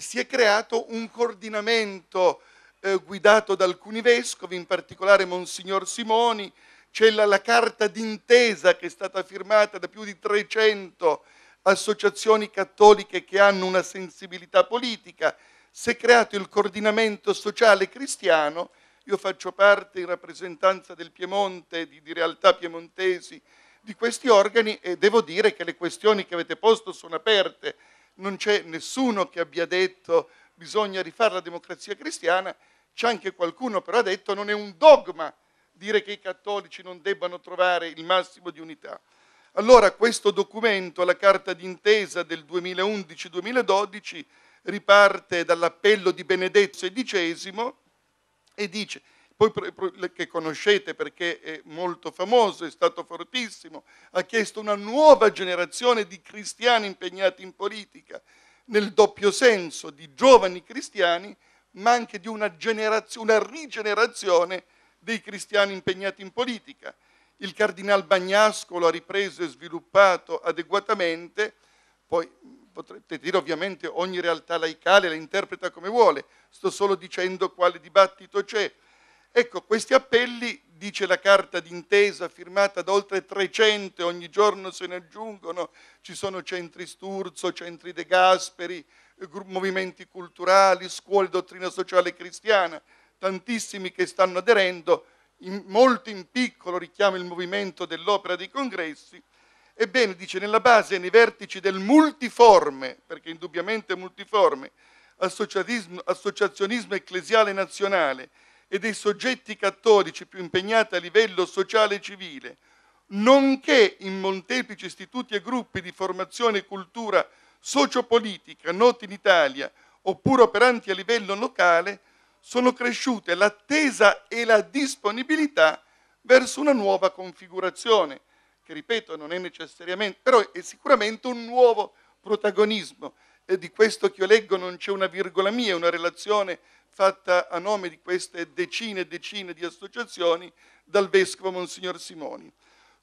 si è creato un coordinamento eh, guidato da alcuni vescovi, in particolare Monsignor Simoni, c'è la, la carta d'intesa che è stata firmata da più di 300 associazioni cattoliche che hanno una sensibilità politica, si è creato il coordinamento sociale cristiano, io faccio parte in rappresentanza del Piemonte, di, di realtà piemontesi, di questi organi e devo dire che le questioni che avete posto sono aperte, non c'è nessuno che abbia detto bisogna rifare la democrazia cristiana, c'è anche qualcuno però ha detto non è un dogma dire che i cattolici non debbano trovare il massimo di unità. Allora questo documento, la carta d'intesa del 2011-2012, riparte dall'appello di Benedetto XVI e dice, poi che conoscete perché è molto famoso, è stato fortissimo, ha chiesto una nuova generazione di cristiani impegnati in politica, nel doppio senso di giovani cristiani ma anche di una, una rigenerazione dei cristiani impegnati in politica. Il cardinal Bagnasco lo ha ripreso e sviluppato adeguatamente, poi potrete dire ovviamente ogni realtà laicale la interpreta come vuole, sto solo dicendo quale dibattito c'è. Ecco, questi appelli, dice la carta d'intesa firmata da oltre 300, ogni giorno se ne aggiungono, ci sono centri Sturzo, centri De Gasperi, movimenti culturali, scuole, dottrina sociale cristiana, tantissimi che stanno aderendo, in, molto in piccolo richiamo il movimento dell'opera dei congressi, ebbene dice nella base nei vertici del multiforme, perché indubbiamente multiforme, associazionismo ecclesiale nazionale e dei soggetti cattolici più impegnati a livello sociale e civile, nonché in molteplici istituti e gruppi di formazione e cultura sociopolitica noti in Italia oppure operanti a livello locale, sono cresciute l'attesa e la disponibilità verso una nuova configurazione, che ripeto non è necessariamente, però è sicuramente un nuovo protagonismo. E di questo che io leggo non c'è una virgola mia, è una relazione fatta a nome di queste decine e decine di associazioni dal vescovo Monsignor Simoni.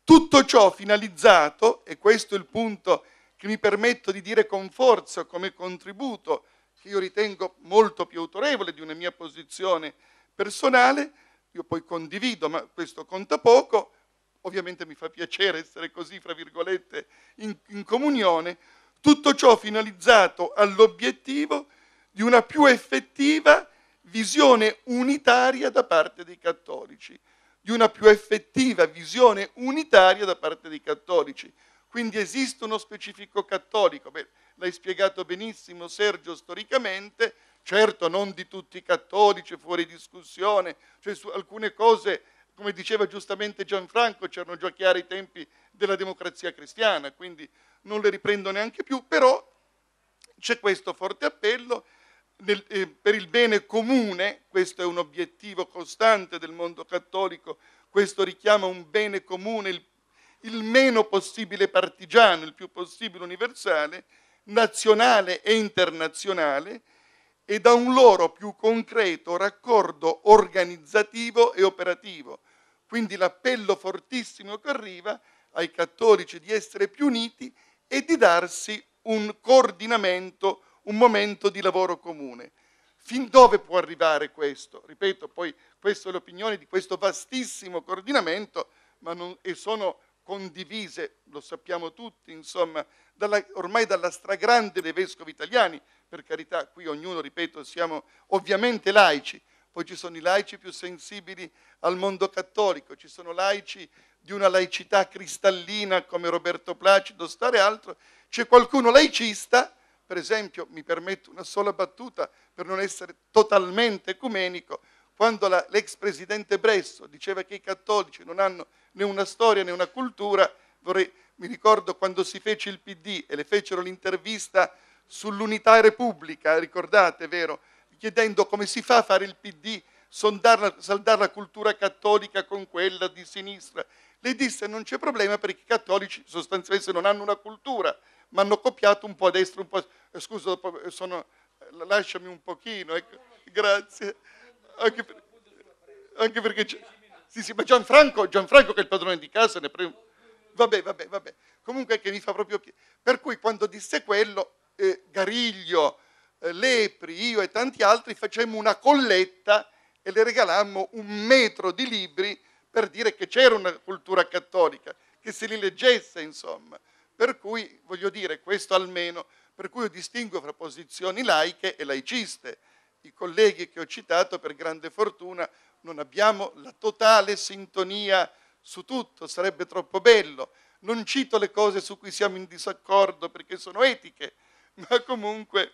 Tutto ciò finalizzato, e questo è il punto che mi permetto di dire con forza come contributo, che io ritengo molto più autorevole di una mia posizione personale, io poi condivido, ma questo conta poco, ovviamente mi fa piacere essere così, fra virgolette, in, in comunione, tutto ciò finalizzato all'obiettivo di una più effettiva visione unitaria da parte dei cattolici, di una più effettiva visione unitaria da parte dei cattolici. Quindi esiste uno specifico cattolico. Beh, l'hai spiegato benissimo Sergio storicamente, certo non di tutti i cattolici, fuori discussione, cioè su alcune cose, come diceva giustamente Gianfranco, c'erano già chiari i tempi della democrazia cristiana, quindi non le riprendo neanche più, però c'è questo forte appello nel, eh, per il bene comune, questo è un obiettivo costante del mondo cattolico, questo richiama un bene comune, il il meno possibile partigiano, il più possibile universale, nazionale e internazionale, e da un loro più concreto raccordo organizzativo e operativo. Quindi l'appello fortissimo che arriva ai cattolici di essere più uniti e di darsi un coordinamento, un momento di lavoro comune. Fin dove può arrivare questo? Ripeto, poi questa è l'opinione di questo vastissimo coordinamento, ma non, e sono condivise, lo sappiamo tutti, insomma, dalla, ormai dalla stragrande dei vescovi italiani, per carità, qui ognuno, ripeto, siamo ovviamente laici, poi ci sono i laici più sensibili al mondo cattolico, ci sono laici di una laicità cristallina come Roberto Placido, stare altro, c'è qualcuno laicista, per esempio, mi permetto una sola battuta per non essere totalmente ecumenico, quando l'ex presidente Bresso diceva che i cattolici non hanno né una storia né una cultura. Vorrei, mi ricordo quando si fece il PD e le fecero l'intervista sull'unità e Repubblica, ricordate, vero? Chiedendo come si fa a fare il PD, saldare la cultura cattolica con quella di sinistra. Lei disse non c'è problema perché i cattolici sostanzialmente non hanno una cultura, ma hanno copiato un po' a destra, un po'... A... Eh, scusa, eh, sono... Eh, lasciami un pochino, ecco. grazie. Anche, per... Anche perché c'è sì, sì, ma Gianfranco, Gianfranco che è il padrone di casa, ne prende... Vabbè, vabbè, vabbè. Comunque che mi fa proprio piacere. Per cui quando disse quello, eh, Gariglio, eh, Lepri, io e tanti altri facemmo una colletta e le regalammo un metro di libri per dire che c'era una cultura cattolica, che se li leggesse, insomma. Per cui, voglio dire, questo almeno, per cui io distingo fra posizioni laiche e laiciste. I colleghi che ho citato, per grande fortuna, non abbiamo la totale sintonia su tutto, sarebbe troppo bello. Non cito le cose su cui siamo in disaccordo perché sono etiche, ma comunque...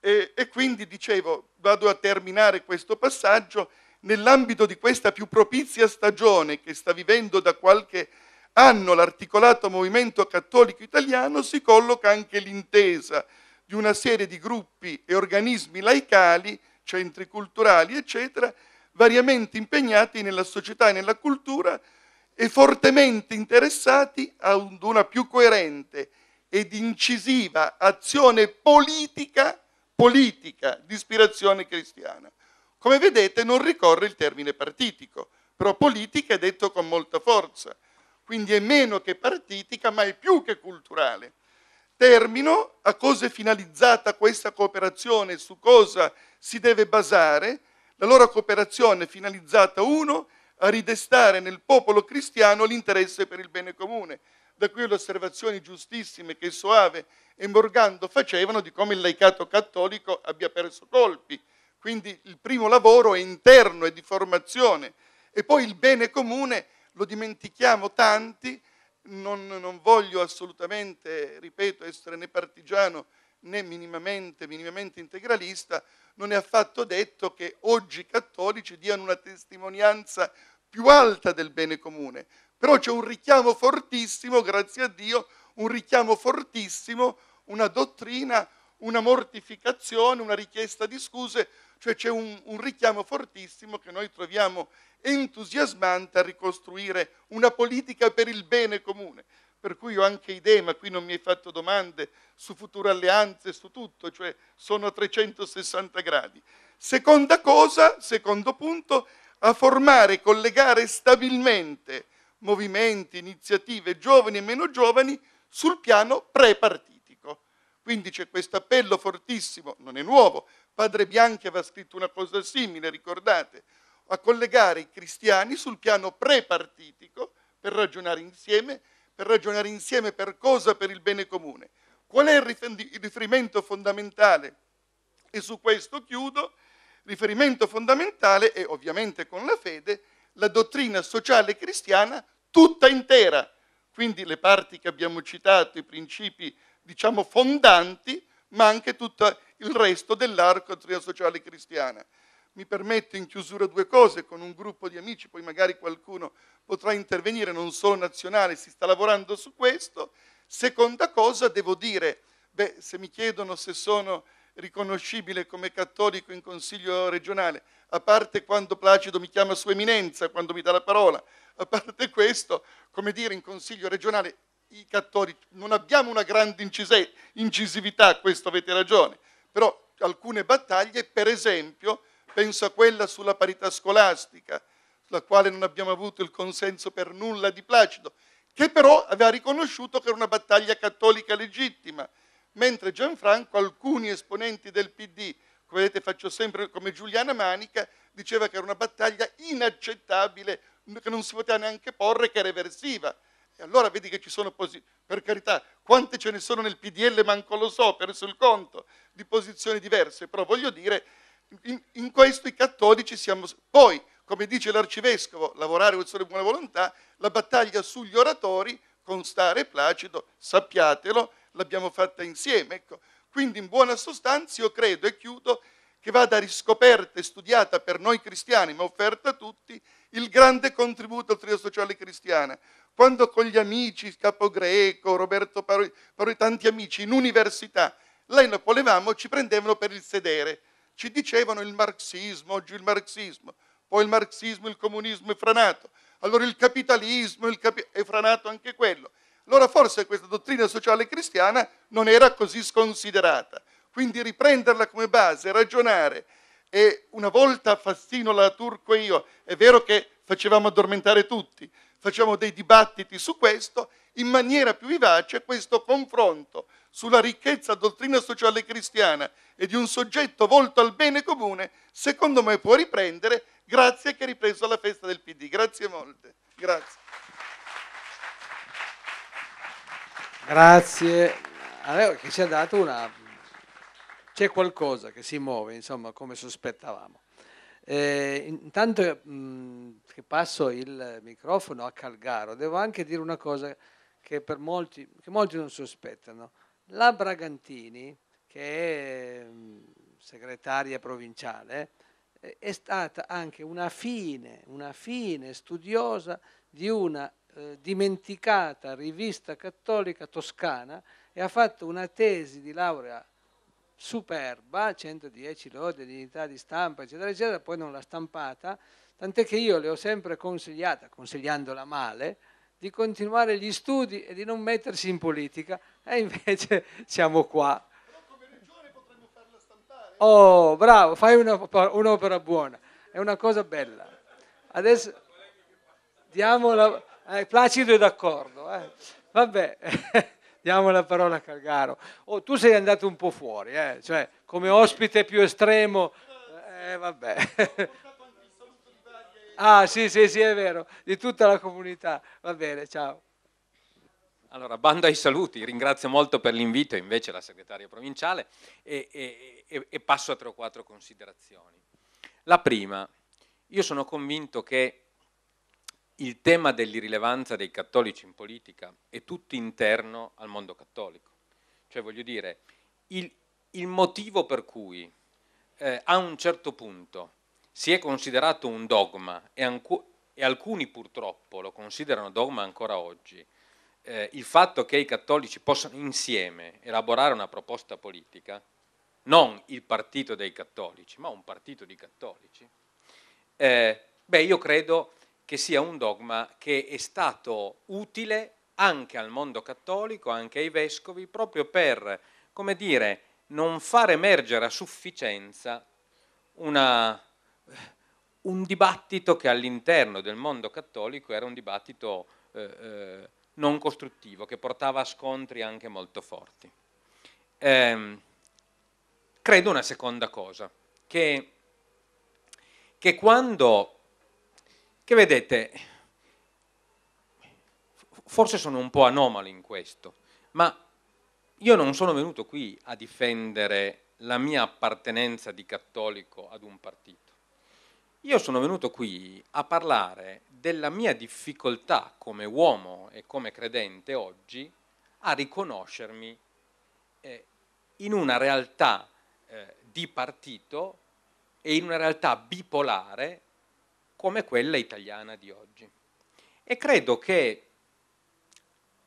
E, e quindi dicevo, vado a terminare questo passaggio, nell'ambito di questa più propizia stagione che sta vivendo da qualche anno l'articolato movimento cattolico italiano, si colloca anche l'intesa di una serie di gruppi e organismi laicali, centri culturali, eccetera, variamente impegnati nella società e nella cultura e fortemente interessati ad una più coerente ed incisiva azione politica, politica di ispirazione cristiana. Come vedete non ricorre il termine partitico, però politica è detto con molta forza, quindi è meno che partitica ma è più che culturale. Termino a cosa è finalizzata questa cooperazione, su cosa si deve basare, la loro cooperazione finalizzata, uno, a ridestare nel popolo cristiano l'interesse per il bene comune, da qui le osservazioni giustissime che Soave e Morgando facevano di come il laicato cattolico abbia perso colpi. Quindi il primo lavoro è interno, è di formazione. E poi il bene comune lo dimentichiamo tanti, non, non voglio assolutamente, ripeto, essere né partigiano né minimamente, minimamente integralista, non è affatto detto che oggi i cattolici diano una testimonianza più alta del bene comune, però c'è un richiamo fortissimo, grazie a Dio, un richiamo fortissimo, una dottrina, una mortificazione, una richiesta di scuse, cioè c'è un, un richiamo fortissimo che noi troviamo entusiasmante a ricostruire una politica per il bene comune per cui ho anche idee, ma qui non mi hai fatto domande su future alleanze, su tutto, cioè sono a 360 gradi. Seconda cosa, secondo punto, a formare e collegare stabilmente movimenti, iniziative, giovani e meno giovani, sul piano prepartitico. Quindi c'è questo appello fortissimo, non è nuovo, Padre Bianchi aveva scritto una cosa simile, ricordate, a collegare i cristiani sul piano prepartitico per ragionare insieme per ragionare insieme per cosa per il bene comune. Qual è il riferimento fondamentale? E su questo chiudo, riferimento fondamentale è ovviamente con la fede la dottrina sociale cristiana tutta intera, quindi le parti che abbiamo citato, i principi diciamo fondanti, ma anche tutto il resto dell'arco della dottrina sociale cristiana mi permetto in chiusura due cose con un gruppo di amici, poi magari qualcuno potrà intervenire, non solo nazionale, si sta lavorando su questo. Seconda cosa, devo dire, beh, se mi chiedono se sono riconoscibile come cattolico in consiglio regionale, a parte quando Placido mi chiama Sua Eminenza, quando mi dà la parola, a parte questo, come dire, in consiglio regionale i cattolici non abbiamo una grande incisività, questo avete ragione, però alcune battaglie, per esempio, penso a quella sulla parità scolastica, sulla quale non abbiamo avuto il consenso per nulla di Placido, che però aveva riconosciuto che era una battaglia cattolica legittima, mentre Gianfranco, alcuni esponenti del PD, come vedete faccio sempre come Giuliana Manica, diceva che era una battaglia inaccettabile, che non si poteva neanche porre, che era eversiva. E allora vedi che ci sono, posizioni, per carità, quante ce ne sono nel PDL, manco lo so, perso il conto, di posizioni diverse, però voglio dire in, in questo i cattolici siamo... Poi, come dice l'arcivescovo, lavorare con sole buona volontà, la battaglia sugli oratori con stare placido, sappiatelo, l'abbiamo fatta insieme. Ecco. Quindi in buona sostanza io credo e chiudo che vada riscoperta e studiata per noi cristiani, ma offerta a tutti, il grande contributo al trio sociale cristiana. Quando con gli amici, il capo greco, Roberto Paroli, Paroli tanti amici in università, lei lo volevamo, ci prendevano per il sedere. Ci dicevano il marxismo, oggi il marxismo, poi il marxismo, il comunismo è franato, allora il capitalismo il capi- è franato anche quello. Allora forse questa dottrina sociale cristiana non era così sconsiderata. Quindi riprenderla come base, ragionare. E una volta Fastino, la Turco e io, è vero che facevamo addormentare tutti, facciamo dei dibattiti su questo, in maniera più vivace questo confronto sulla ricchezza dottrina sociale cristiana e di un soggetto volto al bene comune, secondo me può riprendere, grazie che ha ripreso la festa del PD. Grazie molte. Grazie. Grazie a che ci ha dato una... c'è qualcosa che si muove, insomma, come sospettavamo. Eh, intanto mh, che passo il microfono a Calgaro, devo anche dire una cosa che, molti, che molti non sospettano. La Bragantini, che è mm, segretaria provinciale, eh, è stata anche una fine, una fine studiosa di una eh, dimenticata rivista cattolica toscana e ha fatto una tesi di laurea superba, 110 lode, dignità di stampa, eccetera, eccetera, poi non l'ha stampata, tant'è che io le ho sempre consigliata, consigliandola male, di continuare gli studi e di non mettersi in politica, e invece siamo qua. Però come regione potremmo farla stampare. Oh, bravo, fai un'opera, un'opera buona. È una cosa bella. Adesso diamo la... Eh, Placido è d'accordo. Eh. Vabbè, diamo la parola a Calgaro. Oh, tu sei andato un po' fuori, eh? cioè come ospite più estremo. Eh, vabbè. Ah, sì, sì, sì, è vero, di tutta la comunità. Va bene, ciao. Allora, bando ai saluti, ringrazio molto per l'invito invece la segretaria provinciale e, e, e passo a tre o quattro considerazioni. La prima, io sono convinto che il tema dell'irrilevanza dei cattolici in politica è tutto interno al mondo cattolico. Cioè voglio dire, il, il motivo per cui eh, a un certo punto si è considerato un dogma e, e alcuni purtroppo lo considerano dogma ancora oggi, eh, il fatto che i cattolici possano insieme elaborare una proposta politica, non il partito dei cattolici, ma un partito di cattolici, eh, beh, io credo che sia un dogma che è stato utile anche al mondo cattolico, anche ai vescovi, proprio per, come dire, non far emergere a sufficienza una, un dibattito che all'interno del mondo cattolico era un dibattito eh, eh non costruttivo, che portava a scontri anche molto forti. Eh, credo una seconda cosa, che, che quando, che vedete, forse sono un po' anomalo in questo, ma io non sono venuto qui a difendere la mia appartenenza di cattolico ad un partito io sono venuto qui a parlare della mia difficoltà come uomo e come credente oggi a riconoscermi eh, in una realtà eh, di partito e in una realtà bipolare come quella italiana di oggi. E credo che,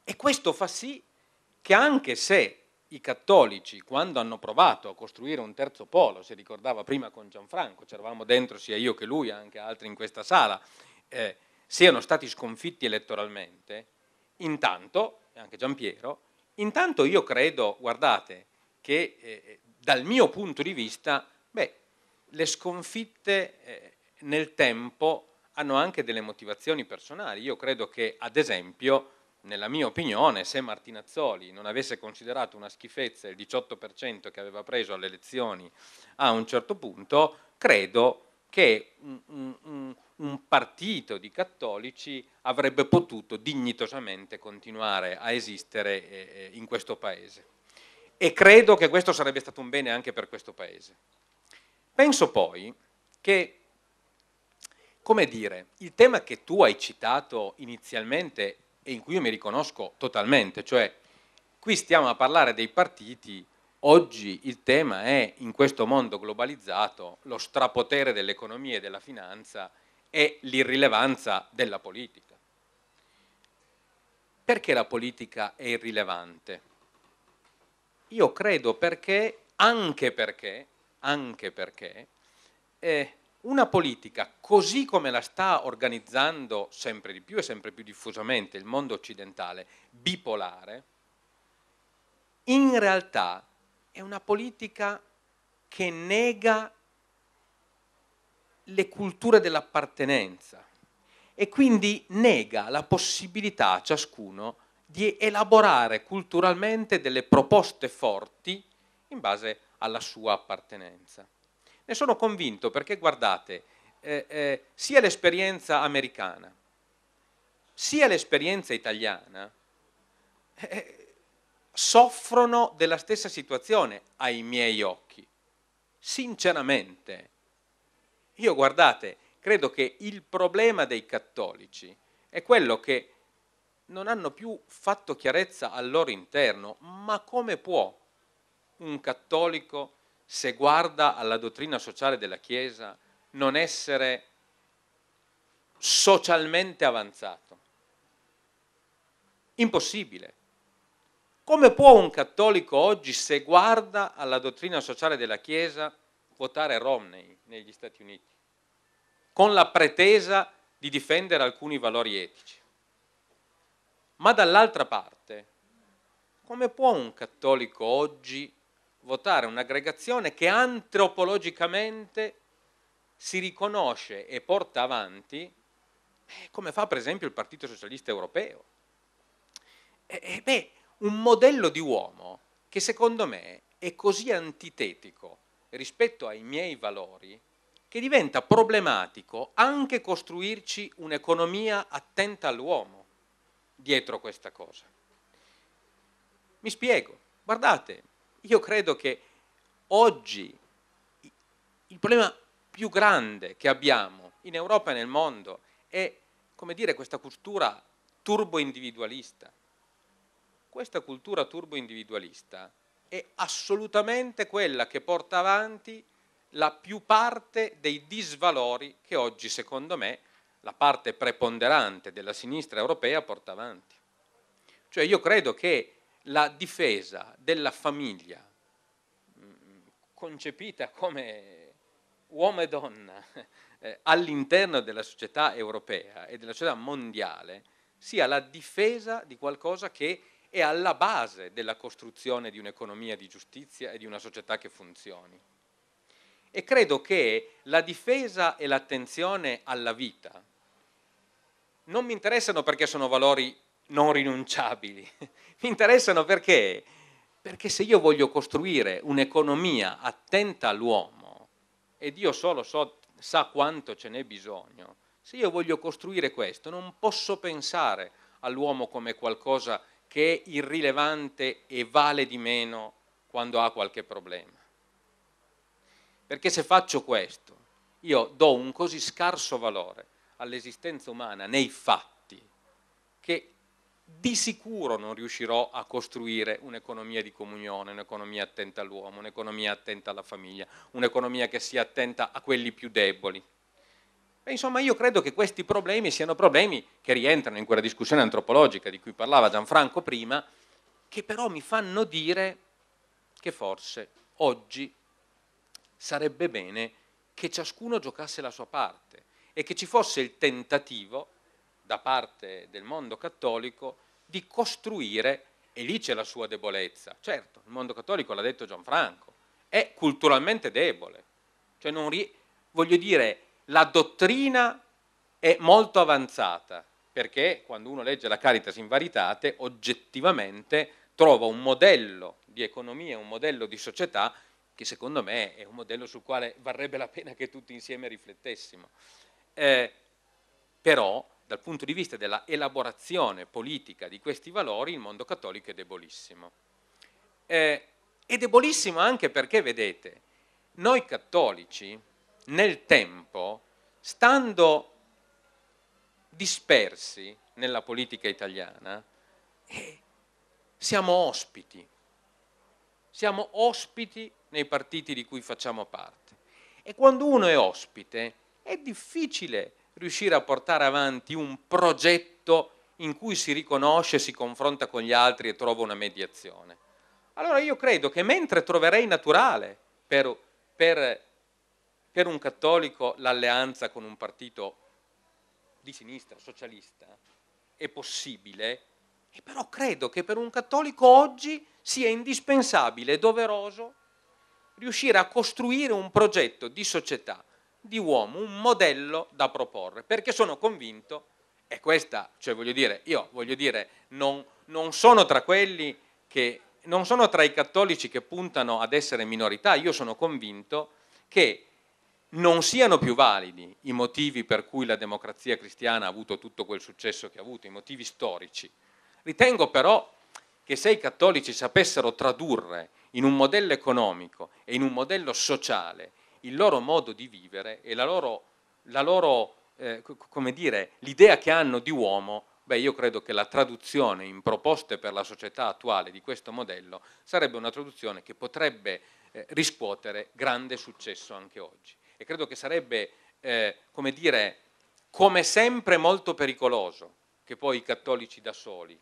e questo fa sì che anche se i cattolici, quando hanno provato a costruire un terzo polo, si ricordava prima con Gianfranco, c'eravamo dentro sia io che lui, anche altri in questa sala, eh, siano stati sconfitti elettoralmente, intanto, anche Giampiero, intanto io credo, guardate, che eh, dal mio punto di vista, beh, le sconfitte eh, nel tempo hanno anche delle motivazioni personali. Io credo che, ad esempio, nella mia opinione, se Martinazzoli non avesse considerato una schifezza il 18% che aveva preso alle elezioni a un certo punto, credo che un, un, un, partito di cattolici avrebbe potuto dignitosamente continuare a esistere eh, eh, in questo paese. E credo che questo sarebbe stato un bene anche per questo paese. Penso poi che come dire, il tema che tu hai citato inizialmente e in cui io mi riconosco totalmente, cioè qui stiamo a parlare dei partiti, oggi il tema è in questo mondo globalizzato lo strapotere dell'economia e della finanza e l'irrilevanza della politica. Perché la politica è irrilevante? Io credo perché, anche perché, anche perché eh, una politica così come la sta organizzando sempre di più e sempre più diffusamente il mondo occidentale, bipolare, in realtà è una politica che nega le culture dell'appartenenza e quindi nega la possibilità a ciascuno di elaborare culturalmente delle proposte forti in base alla sua appartenenza. Ne sono convinto perché guardate, eh, eh, sia l'esperienza americana sia l'esperienza italiana eh, eh, soffrono della stessa situazione ai miei occhi. Sinceramente, io guardate, credo che il problema dei cattolici è quello che non hanno più fatto chiarezza al loro interno, ma come può un cattolico se guarda alla dottrina sociale della Chiesa, non essere socialmente avanzato. Impossibile. Come può un cattolico oggi, se guarda alla dottrina sociale della Chiesa, votare Romney negli Stati Uniti, con la pretesa di difendere alcuni valori etici? Ma dall'altra parte, come può un cattolico oggi votare un'aggregazione che antropologicamente si riconosce e porta avanti, eh, come fa per esempio il Partito Socialista Europeo. E, e beh, un modello di uomo che secondo me è così antitetico rispetto ai miei valori che diventa problematico anche costruirci un'economia attenta all'uomo dietro questa cosa. Mi spiego, guardate, io credo che oggi il problema più grande che abbiamo in Europa e nel mondo è, come dire, questa cultura turbo-individualista. Questa cultura turbo-individualista è assolutamente quella che porta avanti la più parte dei disvalori che oggi, secondo me, la parte preponderante della sinistra europea porta avanti. Cioè io credo che la difesa della famiglia mm, concepita come uomo e donna eh, all'interno della società europea e della società mondiale sia la difesa di qualcosa che è alla base della costruzione di un'economia di giustizia e di una società che funzioni. E credo che la difesa e l'attenzione alla vita non mi interessano perché sono valori non rinunciabili, Mi interessano perché? Perché se io voglio costruire un'economia attenta all'uomo, e Dio solo so, sa quanto ce n'è bisogno, se io voglio costruire questo non posso pensare all'uomo come qualcosa che è irrilevante e vale di meno quando ha qualche problema. Perché se faccio questo, io do un così scarso valore all'esistenza umana nei fatti che di sicuro non riuscirò a costruire un'economia di comunione, un'economia attenta all'uomo, un'economia attenta alla famiglia, un'economia che sia attenta a quelli più deboli. E insomma, io credo che questi problemi siano problemi che rientrano in quella discussione antropologica di cui parlava Gianfranco prima, che però mi fanno dire che forse oggi sarebbe bene che ciascuno giocasse la sua parte e che ci fosse il tentativo da parte del mondo cattolico di costruire, e lì c'è la sua debolezza. Certo, il mondo cattolico l'ha detto Gianfranco, è culturalmente debole. Cioè non ri- voglio dire, la dottrina è molto avanzata, perché quando uno legge la Caritas in Varitate, oggettivamente trova un modello di economia, un modello di società che secondo me è un modello sul quale varrebbe la pena che tutti insieme riflettessimo. Eh, però dal punto di vista della elaborazione politica di questi valori il mondo cattolico è debolissimo. Eh, è debolissimo anche perché, vedete, noi cattolici nel tempo, stando dispersi nella politica italiana, eh, siamo ospiti, siamo ospiti nei partiti di cui facciamo parte. E quando uno è ospite è difficile riuscire a portare avanti un progetto in cui si riconosce, si confronta con gli altri e trova una mediazione. Allora io credo che mentre troverei naturale per, per, per un cattolico l'alleanza con un partito di sinistra, socialista, è possibile, e però credo che per un cattolico oggi sia indispensabile e doveroso riuscire a costruire un progetto di società di uomo, un modello da proporre, perché sono convinto, e questa, cioè voglio dire, io voglio dire, non, non sono tra quelli che, non sono tra i cattolici che puntano ad essere minorità, io sono convinto che non siano più validi i motivi per cui la democrazia cristiana ha avuto tutto quel successo che ha avuto, i motivi storici. Ritengo però che se i cattolici sapessero tradurre in un modello economico e in un modello sociale il loro modo di vivere e la loro, la loro eh, come dire, l'idea che hanno di uomo, beh io credo che la traduzione in proposte per la società attuale di questo modello sarebbe una traduzione che potrebbe eh, riscuotere grande successo anche oggi. E credo che sarebbe, eh, come dire, come sempre molto pericoloso che poi i cattolici da soli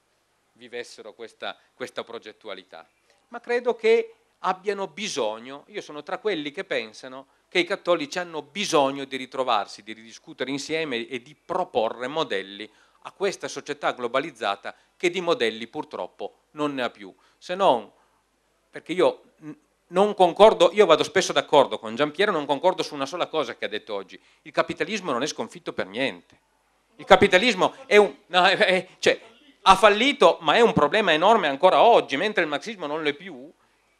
vivessero questa, questa progettualità, ma credo che abbiano bisogno, io sono tra quelli che pensano che i cattolici hanno bisogno di ritrovarsi, di ridiscutere insieme e di proporre modelli a questa società globalizzata che di modelli purtroppo non ne ha più. Se non, perché io non concordo, io vado spesso d'accordo con Giampiero, non concordo su una sola cosa che ha detto oggi, il capitalismo non è sconfitto per niente. Il capitalismo è un... No, è, cioè, ha fallito, ma è un problema enorme ancora oggi, mentre il marxismo non lo è più,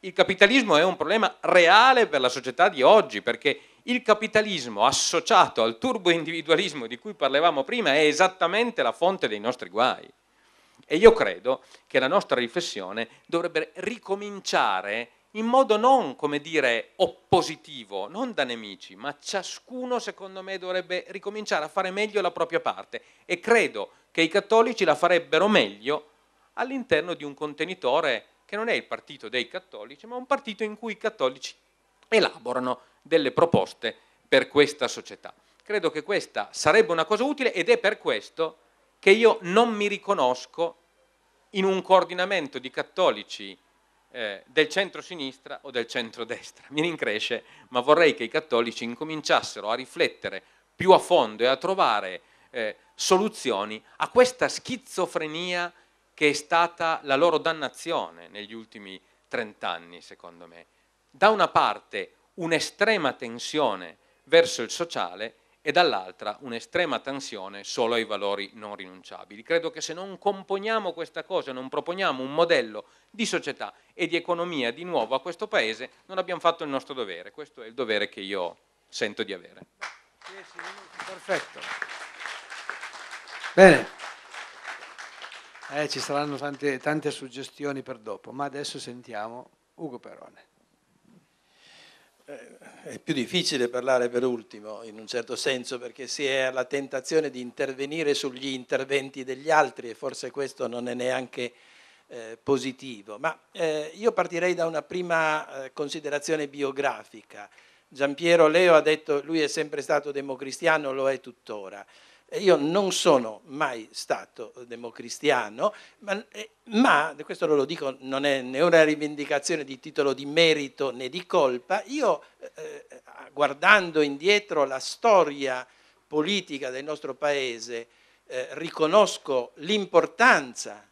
il capitalismo è un problema reale per la società di oggi, perché il capitalismo associato al turbo individualismo di cui parlavamo prima è esattamente la fonte dei nostri guai. E io credo che la nostra riflessione dovrebbe ricominciare in modo non, come dire, oppositivo, non da nemici, ma ciascuno, secondo me, dovrebbe ricominciare a fare meglio la propria parte. E credo che i cattolici la farebbero meglio all'interno di un contenitore che non è il partito dei cattolici, ma un partito in cui i cattolici elaborano delle proposte per questa società. Credo che questa sarebbe una cosa utile ed è per questo che io non mi riconosco in un coordinamento di cattolici eh, del centro-sinistra o del centro-destra. Mi rincresce, ma vorrei che i cattolici incominciassero a riflettere più a fondo e a trovare eh, soluzioni a questa schizofrenia che è stata la loro dannazione negli ultimi trent'anni, secondo me. Da una parte un'estrema tensione verso il sociale e dall'altra un'estrema tensione solo ai valori non rinunciabili. Credo che se non componiamo questa cosa, non proponiamo un modello di società e di economia di nuovo a questo Paese, non abbiamo fatto il nostro dovere. Questo è il dovere che io sento di avere. Perfetto. Bene. Eh, ci saranno tante, tante suggestioni per dopo, ma adesso sentiamo Ugo Perone. Eh, è più difficile parlare per ultimo, in un certo senso, perché si è alla tentazione di intervenire sugli interventi degli altri e forse questo non è neanche eh, positivo. Ma eh, io partirei da una prima eh, considerazione biografica. Giampiero Leo ha detto che lui è sempre stato democristiano, lo è tuttora. Io non sono mai stato democristiano, ma, eh, ma, questo non lo dico, non è né una rivendicazione di titolo di merito né di colpa, io eh, eh guardando indietro la storia politica del nostro Paese eh, riconosco l'importanza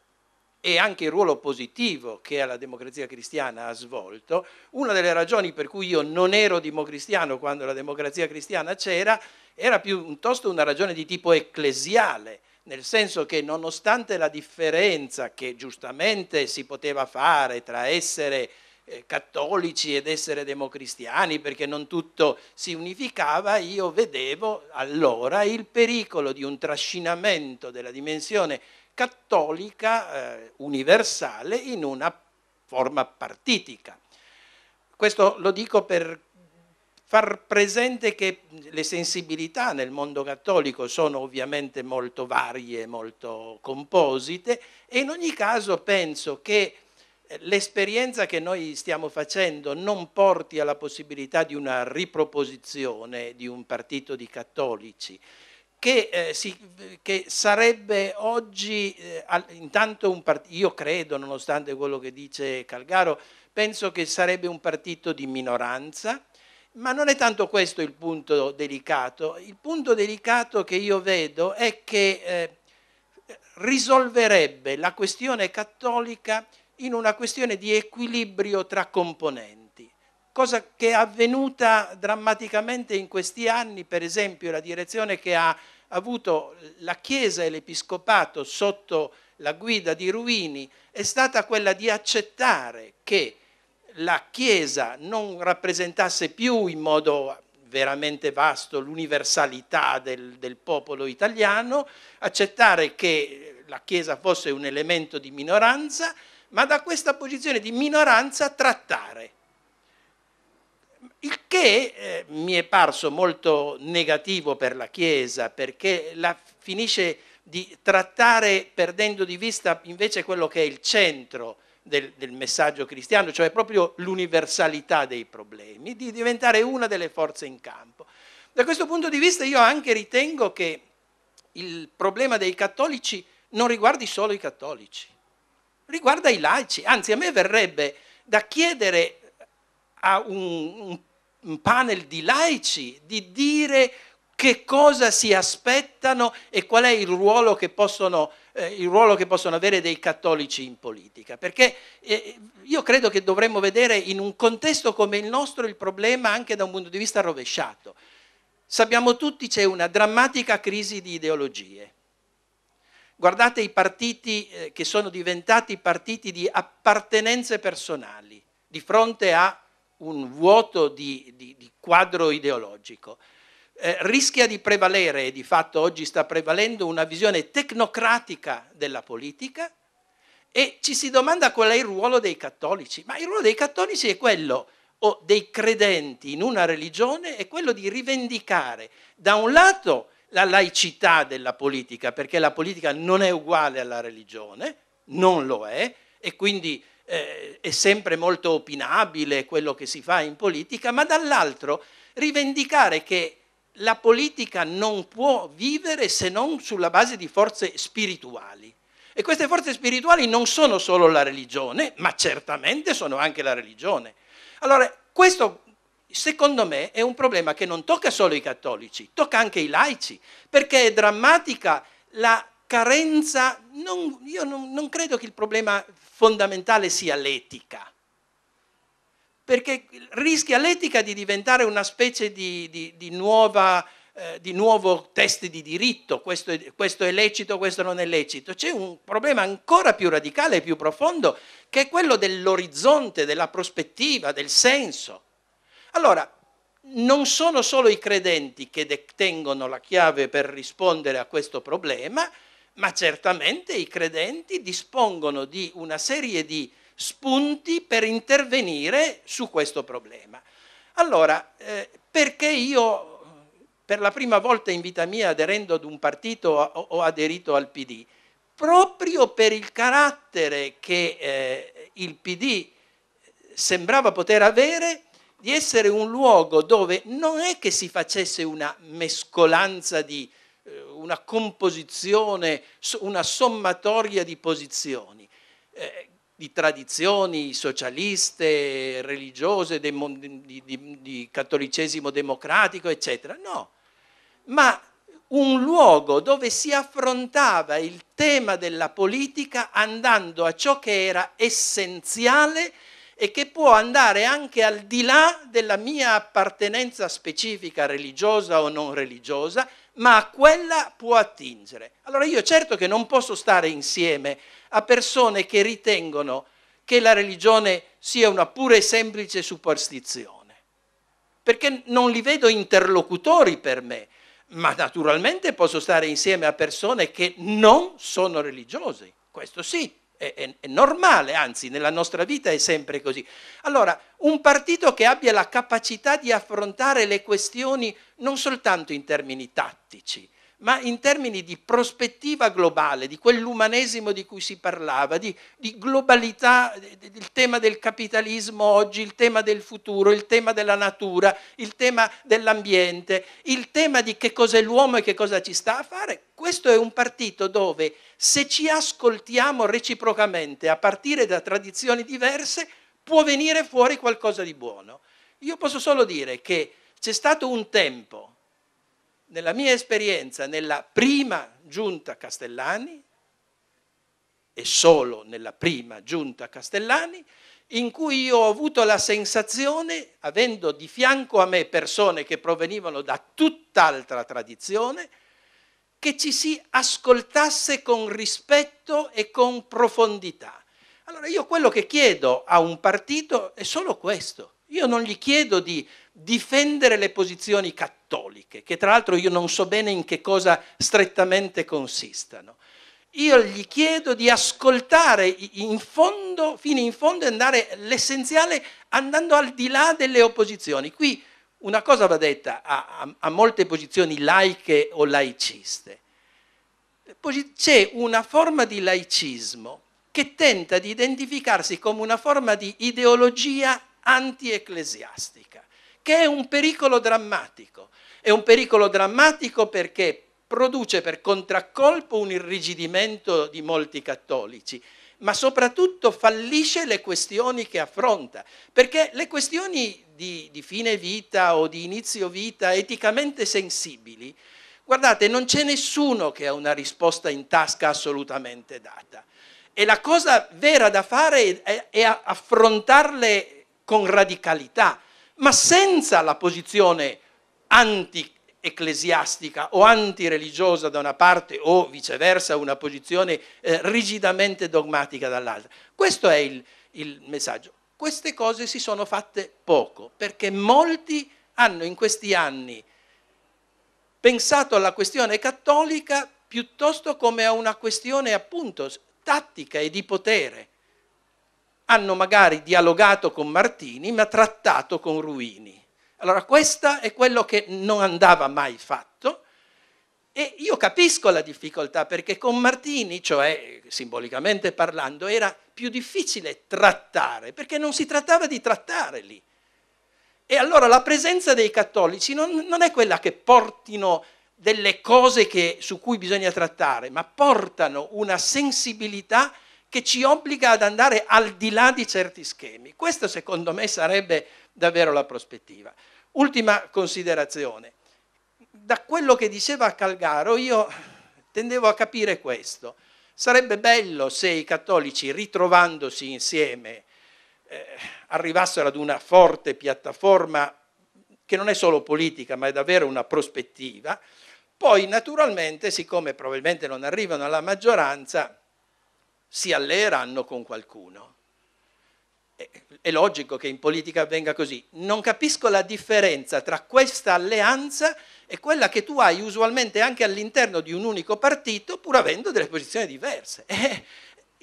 e anche il ruolo positivo che la democrazia cristiana ha svolto, una delle ragioni per cui io non ero democristiano quando la democrazia cristiana c'era era piuttosto una ragione di tipo ecclesiale, nel senso che nonostante la differenza che giustamente si poteva fare tra essere eh, cattolici ed essere democristiani perché non tutto si unificava, io vedevo allora il pericolo di un trascinamento della dimensione cattolica eh, universale in una forma partitica. Questo lo dico per far presente che le sensibilità nel mondo cattolico sono ovviamente molto varie, molto composite e in ogni caso penso che eh, l'esperienza che noi stiamo facendo non porti alla possibilità di una riproposizione di un partito di cattolici, che, eh, si, che sarebbe oggi, eh, intanto un partito, io credo, nonostante quello che dice Calgaro, penso che sarebbe un partito di minoranza, ma non è tanto questo il punto delicato. Il punto delicato che io vedo è che eh, risolverebbe la questione cattolica in una questione di equilibrio tra componenti cosa che è avvenuta drammaticamente in questi anni, per esempio la direzione che ha avuto la Chiesa e l'Episcopato sotto la guida di Ruini è stata quella di accettare che la Chiesa non rappresentasse più in modo veramente vasto l'universalità del, del, popolo italiano, accettare che la Chiesa fosse un elemento di minoranza, ma da questa posizione di minoranza trattare il che eh, mi è parso molto negativo per la Chiesa perché la finisce di trattare perdendo di vista invece quello che è il centro del, del, messaggio cristiano, cioè proprio l'universalità dei problemi, di diventare una delle forze in campo. Da questo punto di vista io anche ritengo che il problema dei cattolici non riguardi solo i cattolici, riguarda i laici, anzi a me verrebbe da chiedere a un, un panel di laici di dire che cosa si aspettano e qual è il ruolo che possono, eh, ruolo che possono avere dei cattolici in politica. Perché eh, io credo che dovremmo vedere in un contesto come il nostro il problema anche da un punto di vista rovesciato. Sappiamo tutti c'è una drammatica crisi di ideologie. Guardate i partiti eh, che sono diventati partiti di appartenenze personali di fronte a un vuoto di, di, di quadro ideologico. Eh, rischia di prevalere, e di fatto oggi sta prevalendo, una visione tecnocratica della politica e ci si domanda qual è il ruolo dei cattolici. Ma il ruolo dei cattolici è quello, o dei credenti in una religione, è quello di rivendicare da un lato la laicità della politica, perché la politica non è uguale alla religione, non lo è, e quindi eh, è sempre molto opinabile quello che si fa in politica, ma dall'altro rivendicare che la politica non può vivere se non sulla base di forze spirituali. E queste forze spirituali non sono solo la religione, ma certamente sono anche la religione. Allora, questo secondo me è un problema che non tocca solo i cattolici, tocca anche i laici, perché è drammatica la carenza, non, io non, non credo che il problema fondamentale sia l'etica, perché rischia l'etica di diventare una specie di, di, di, nuova, eh, di nuovo test di diritto, questo è, questo è lecito, questo non è lecito. C'è un problema ancora più radicale e più profondo che è quello dell'orizzonte, della prospettiva, del senso. Allora, non sono solo i credenti che detengono la chiave per rispondere a questo problema, ma certamente i credenti dispongono di una serie di spunti per intervenire su questo problema. Allora, eh, perché io per la prima volta in vita mia aderendo ad un partito ho aderito al PD? Proprio per il carattere che eh, il PD sembrava poter avere di essere un luogo dove non è che si facesse una mescolanza di una composizione, una sommatoria di posizioni, eh, di tradizioni socialiste, religiose, de, di, di, di cattolicesimo democratico, eccetera. No, ma un luogo dove si affrontava il tema della politica andando a ciò che era essenziale e che può andare anche al di là della mia appartenenza specifica religiosa o non religiosa, ma a quella può attingere. Allora io certo che non posso stare insieme a persone che ritengono che la religione sia una pura e semplice superstizione, perché non li vedo interlocutori per me, ma naturalmente posso stare insieme a persone che non sono religiose, questo sì è, è, è, normale, anzi nella nostra vita è sempre così. Allora, un partito che abbia la capacità di affrontare le questioni non soltanto in termini tattici, ma in termini di prospettiva globale, di quell'umanesimo di cui si parlava, di, di globalità, il tema del capitalismo oggi, il tema del futuro, il tema della natura, il tema dell'ambiente, il tema di che cos'è l'uomo e che cosa ci sta a fare, questo è un partito dove se ci ascoltiamo reciprocamente a partire da tradizioni diverse può venire fuori qualcosa di buono. Io posso solo dire che c'è stato un tempo nella mia esperienza, nella prima giunta Castellani, e solo nella prima giunta Castellani, in cui io ho avuto la sensazione, avendo di fianco a me persone che provenivano da tutt'altra tradizione, che ci si ascoltasse con rispetto e con profondità. Allora io quello che chiedo a un partito è solo questo, io non gli chiedo di difendere le posizioni cattoliche, che tra l'altro io non so bene in che cosa strettamente consistano. Io gli chiedo di ascoltare in fondo, fino in fondo e andare l'essenziale andando al di là delle opposizioni. Qui una cosa va detta a, a, a molte posizioni laiche o laiciste. C'è una forma di laicismo che tenta di identificarsi come una forma di ideologia antiecclesiastica, che è un pericolo drammatico. È un pericolo drammatico perché produce per contraccolpo un irrigidimento di molti cattolici, ma soprattutto fallisce le questioni che affronta, perché le questioni di, di fine vita o di inizio vita eticamente sensibili, guardate, non c'è nessuno che ha una risposta in tasca assolutamente data. E la cosa vera da fare è, è affrontarle con radicalità, ma senza la posizione anti-ecclesiastica o antireligiosa da una parte o viceversa una posizione eh, rigidamente dogmatica dall'altra. Questo è il, il messaggio. Queste cose si sono fatte poco perché molti hanno in questi anni pensato alla questione cattolica piuttosto come a una questione appunto tattica e di potere hanno magari dialogato con Martini ma trattato con Ruini. Allora questo è quello che non andava mai fatto e io capisco la difficoltà perché con Martini, cioè simbolicamente parlando, era più difficile trattare perché non si trattava di trattare lì. E allora la presenza dei cattolici non, non è quella che portino delle cose che, su cui bisogna trattare, ma portano una sensibilità che ci obbliga ad andare al di là di certi schemi. Questa secondo me sarebbe davvero la prospettiva. Ultima considerazione. Da quello che diceva Calgaro io tendevo a capire questo. Sarebbe bello se i cattolici ritrovandosi insieme eh, arrivassero ad una forte piattaforma che non è solo politica ma è davvero una prospettiva. Poi naturalmente, siccome probabilmente non arrivano alla maggioranza, si alleeranno con qualcuno. È logico che in politica avvenga così. Non capisco la differenza tra questa alleanza e quella che tu hai usualmente anche all'interno di un unico partito, pur avendo delle posizioni diverse. Eh,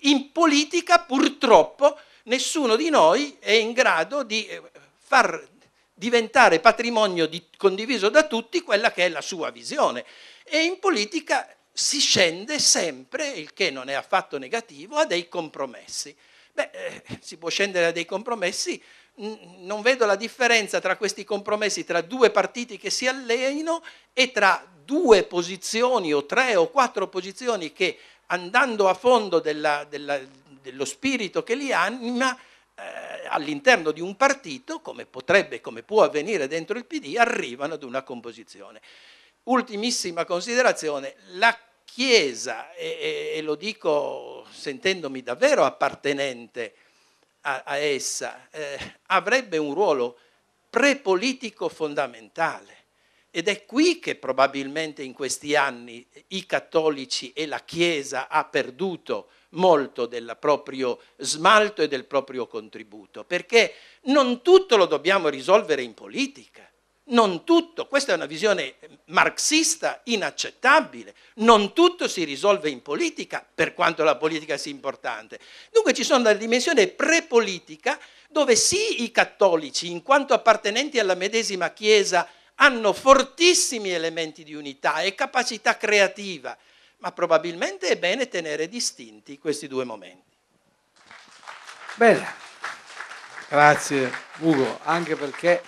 in politica purtroppo nessuno di noi è in grado di eh, far diventare patrimonio di, condiviso da tutti quella che è la sua visione. E in politica si scende sempre, il che non è affatto negativo, a dei compromessi. Beh, eh, si può scendere a dei compromessi, non vedo la differenza tra questi compromessi, tra due partiti che si allenino e tra due posizioni o tre o quattro posizioni che andando a fondo della, della, dello spirito che li anima, eh, all'interno di un partito, come potrebbe, come può avvenire dentro il PD, arrivano ad una composizione. Ultimissima considerazione, la Chiesa, e, e, e lo dico sentendomi davvero appartenente a, a essa, eh, avrebbe un ruolo prepolitico fondamentale. Ed è qui che probabilmente in questi anni i cattolici e la Chiesa ha perduto molto del proprio smalto e del proprio contributo, perché non tutto lo dobbiamo risolvere in politica non tutto, questa è una visione marxista inaccettabile, non tutto si risolve in politica per quanto la politica sia importante. Dunque ci sono la dimensione prepolitica dove sì i cattolici, in quanto appartenenti alla medesima Chiesa, hanno fortissimi elementi di unità e capacità creativa, ma probabilmente è bene tenere distinti questi due momenti. Bene, grazie Ugo, anche perché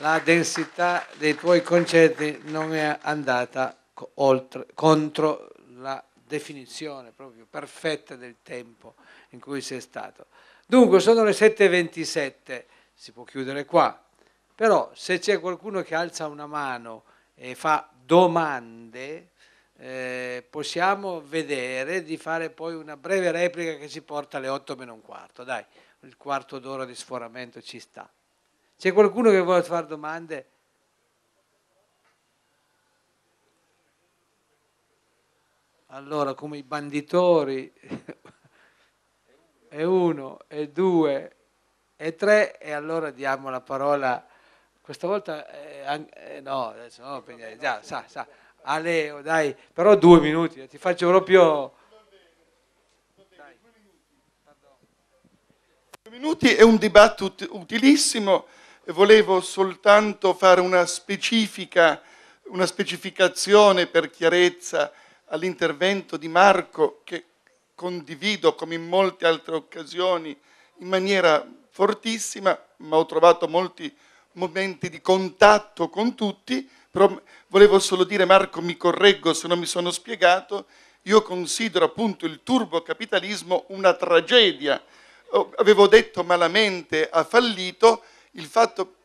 la densità dei tuoi concetti non è andata oltre, contro la definizione proprio perfetta del tempo in cui sei stato. Dunque sono le 7.27, si può chiudere qua, però se c'è qualcuno che alza una mano e fa domande, eh, possiamo vedere di fare poi una breve replica che ci porta alle 8 meno un quarto, dai, il quarto d'ora di sforamento ci sta. C'è qualcuno che vuole fare domande? Allora, come i banditori, è uno, è due, è tre, e allora diamo la parola, questa volta, eh, eh no, adesso no, perché, già, sa, sa, a Leo, dai, però due minuti, eh, ti faccio proprio... Dai. Due minuti è un dibattito utilissimo volevo soltanto fare una specifica, una specificazione per chiarezza all'intervento di Marco che condivido come in molte altre occasioni in maniera fortissima, ma ho trovato molti momenti di contatto con tutti, però volevo solo dire Marco mi correggo se non mi sono spiegato, io considero appunto il turbocapitalismo una tragedia. Avevo detto malamente ha fallito, il fatto,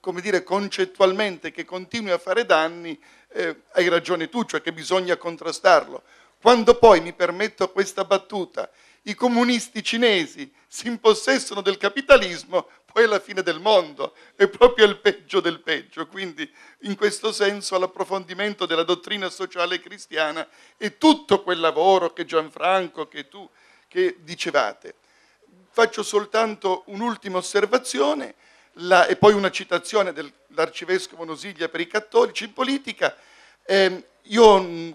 come dire, concettualmente che continui a fare danni, eh, hai ragione tu, cioè che bisogna contrastarlo. Quando poi, mi permetto questa battuta, i comunisti cinesi si impossessano del capitalismo, poi è la fine del mondo, è proprio il peggio del peggio. Quindi in questo senso l'approfondimento della dottrina sociale cristiana e tutto quel lavoro che Gianfranco, che tu, che dicevate. Faccio soltanto un'ultima osservazione la, e poi una citazione dell'arcivescovo Nosiglia per i cattolici, in politica eh, io mm,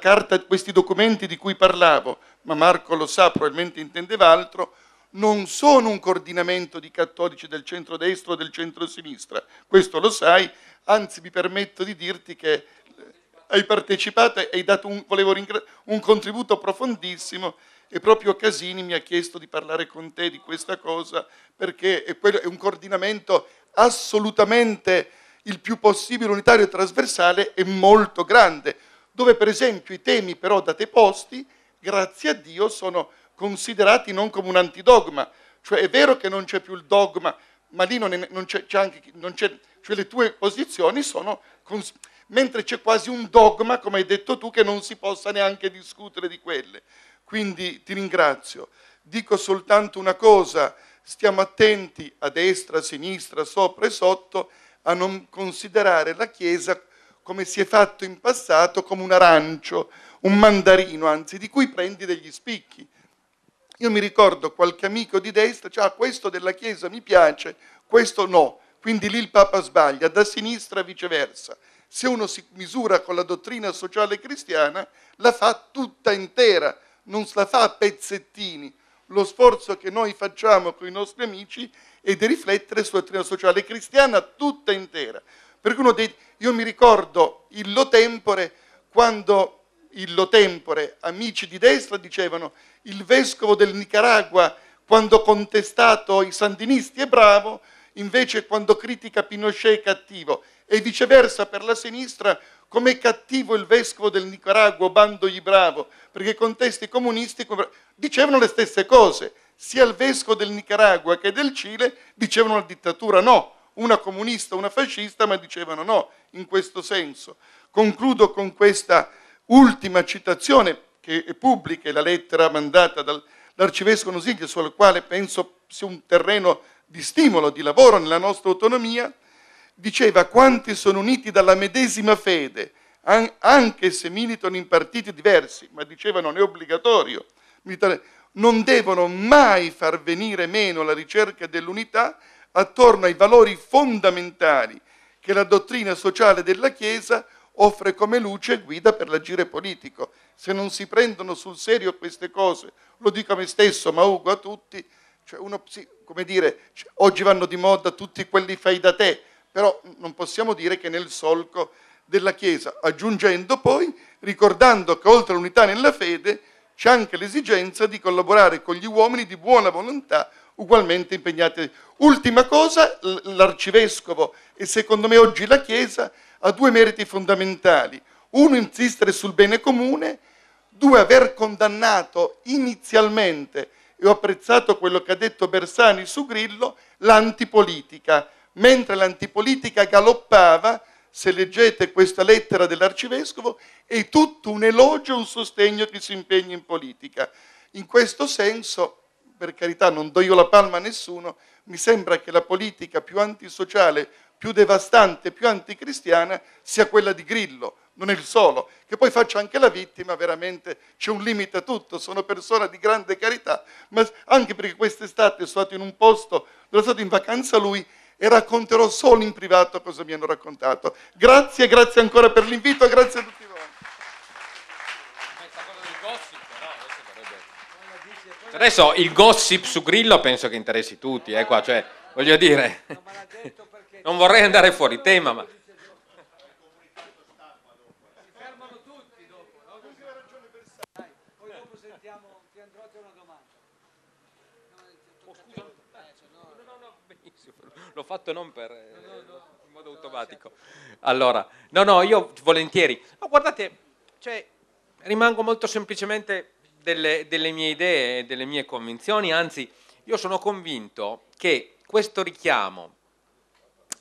Carta, questi documenti di cui parlavo, ma Marco lo sa, probabilmente intendeva altro, non sono un coordinamento di cattolici del centro-destra o del centro-sinistra, questo lo sai, anzi mi permetto di dirti che eh, hai partecipato e hai dato un, un contributo profondissimo e proprio Casini mi ha chiesto di parlare con te di questa cosa perché è, un coordinamento assolutamente il più possibile unitario e trasversale e molto grande, dove per esempio i temi però da te posti, grazie a Dio, sono considerati non come un antidogma. Cioè è vero che non c'è più il dogma, ma lì non, è, non c'è, anche, non c'è, cioè le tue posizioni sono... Cons- mentre c'è quasi un dogma, come hai detto tu, che non si possa neanche discutere di quelle. Quindi ti ringrazio. Dico soltanto una cosa, stiamo attenti a destra, a sinistra, sopra e sotto a non considerare la Chiesa come si è fatto in passato, come un arancio, un mandarino, anzi, di cui prendi degli spicchi. Io mi ricordo qualche amico di destra, cioè ah, questo della Chiesa mi piace, questo no, quindi lì il Papa sbaglia, da sinistra viceversa. Se uno si misura con la dottrina sociale cristiana, la fa tutta intera, non se la fa a pezzettini. Lo sforzo che noi facciamo con i nostri amici è di riflettere sulla trina sociale cristiana tutta intera. Per cui dei, io mi ricordo il lo tempore quando il lo tempore, amici di destra dicevano il vescovo del Nicaragua quando contestato i sandinisti è bravo, invece quando critica Pinochet è cattivo e viceversa per la sinistra come è cattivo il vescovo del Nicaragua, bando gli bravo, perché i contesti comunisti dicevano le stesse cose, sia il vescovo del Nicaragua che del Cile dicevano la dittatura no, una comunista, una fascista, ma dicevano no, in questo senso. Concludo con questa ultima citazione che è pubblica, è la lettera mandata dall'arcivescovo Nosiglia, sulla quale penso sia un terreno di stimolo, di lavoro nella nostra autonomia, diceva quanti sono uniti dalla medesima fede, anche se militano in partiti diversi, ma dicevano non è obbligatorio militare, non devono mai far venire meno la ricerca dell'unità attorno ai valori fondamentali che la dottrina sociale della Chiesa offre come luce e guida per l'agire politico. Se non si prendono sul serio queste cose, lo dico a me stesso, ma Ugo a tutti, cioè uno, sì, come dire, cioè, oggi vanno di moda tutti quelli fai da te, però non possiamo dire che nel solco della Chiesa, aggiungendo poi, ricordando che oltre all'unità nella fede c'è anche l'esigenza di collaborare con gli uomini di buona volontà ugualmente impegnati. Ultima cosa, l'arcivescovo e secondo me oggi la Chiesa ha due meriti fondamentali. Uno, insistere sul bene comune, due, aver condannato inizialmente, e ho apprezzato quello che ha detto Bersani su Grillo, l'antipolitica. Mentre l'antipolitica galoppava, se leggete questa lettera dell'arcivescovo, è tutto un elogio, un sostegno a chi si impegna in politica. In questo senso, per carità, non do io la palma a nessuno, mi sembra che la politica più antisociale, più devastante, più anticristiana sia quella di Grillo, non è il solo, che poi faccia anche la vittima, veramente c'è un limite a tutto, sono persona di grande carità, ma anche perché quest'estate sono stato in un posto dove è stato in vacanza lui e racconterò solo in privato cosa mi hanno raccontato. Grazie, grazie ancora per l'invito, grazie a tutti voi. Adesso il gossip su Grillo penso che interessi tutti, eh, qua, cioè, voglio dire, non vorrei andare fuori tema, ma... l'ho fatto non per... No, eh, in modo automatico. Allora, no, no, io volentieri. Ma guardate, cioè, rimango molto semplicemente delle, delle mie idee e delle mie convinzioni, anzi, io sono convinto che questo richiamo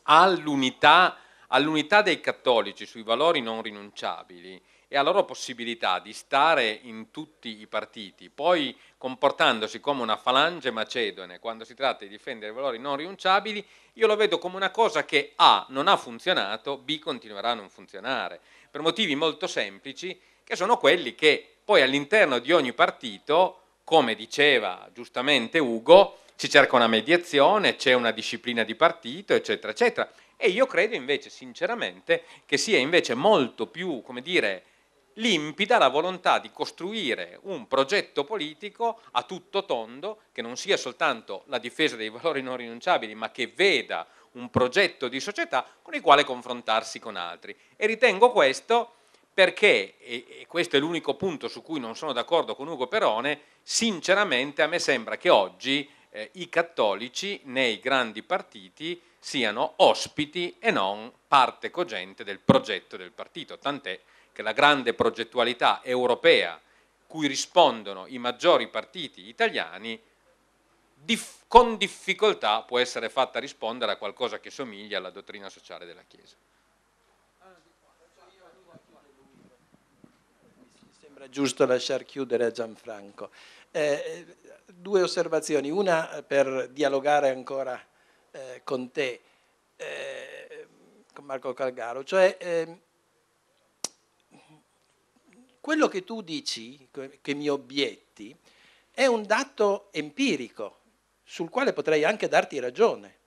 all'unità, all'unità dei cattolici sui valori non rinunciabili e alla loro possibilità di stare in tutti i partiti, poi comportandosi come una falange macedone quando si tratta di difendere i valori non rinunciabili, io lo vedo come una cosa che A non ha funzionato, B continuerà a non funzionare, per motivi molto semplici che sono quelli che poi all'interno di ogni partito, come diceva giustamente Ugo, si cerca una mediazione, c'è una disciplina di partito, eccetera, eccetera. E io credo invece, sinceramente, che sia invece molto più, come dire, limpida la volontà di costruire un progetto politico a tutto tondo, che non sia soltanto la difesa dei valori non rinunciabili, ma che veda un progetto di società con il quale confrontarsi con altri. E ritengo questo perché, e questo è l'unico punto su cui non sono d'accordo con Ugo Perone, sinceramente a me sembra che oggi eh, i cattolici nei grandi partiti siano ospiti e non parte cogente del progetto del partito, tant'è che la grande progettualità europea cui rispondono i maggiori partiti italiani dif con difficoltà può essere fatta rispondere a qualcosa che somiglia alla dottrina sociale della Chiesa. Mi sembra giusto lasciar chiudere a Gianfranco. Eh, due osservazioni, una eh, per dialogare ancora eh, con te, eh, con Marco Calgaro, cioè ehm, quello che tu dici, che mi obietti, è un dato empirico sul quale potrei anche darti ragione.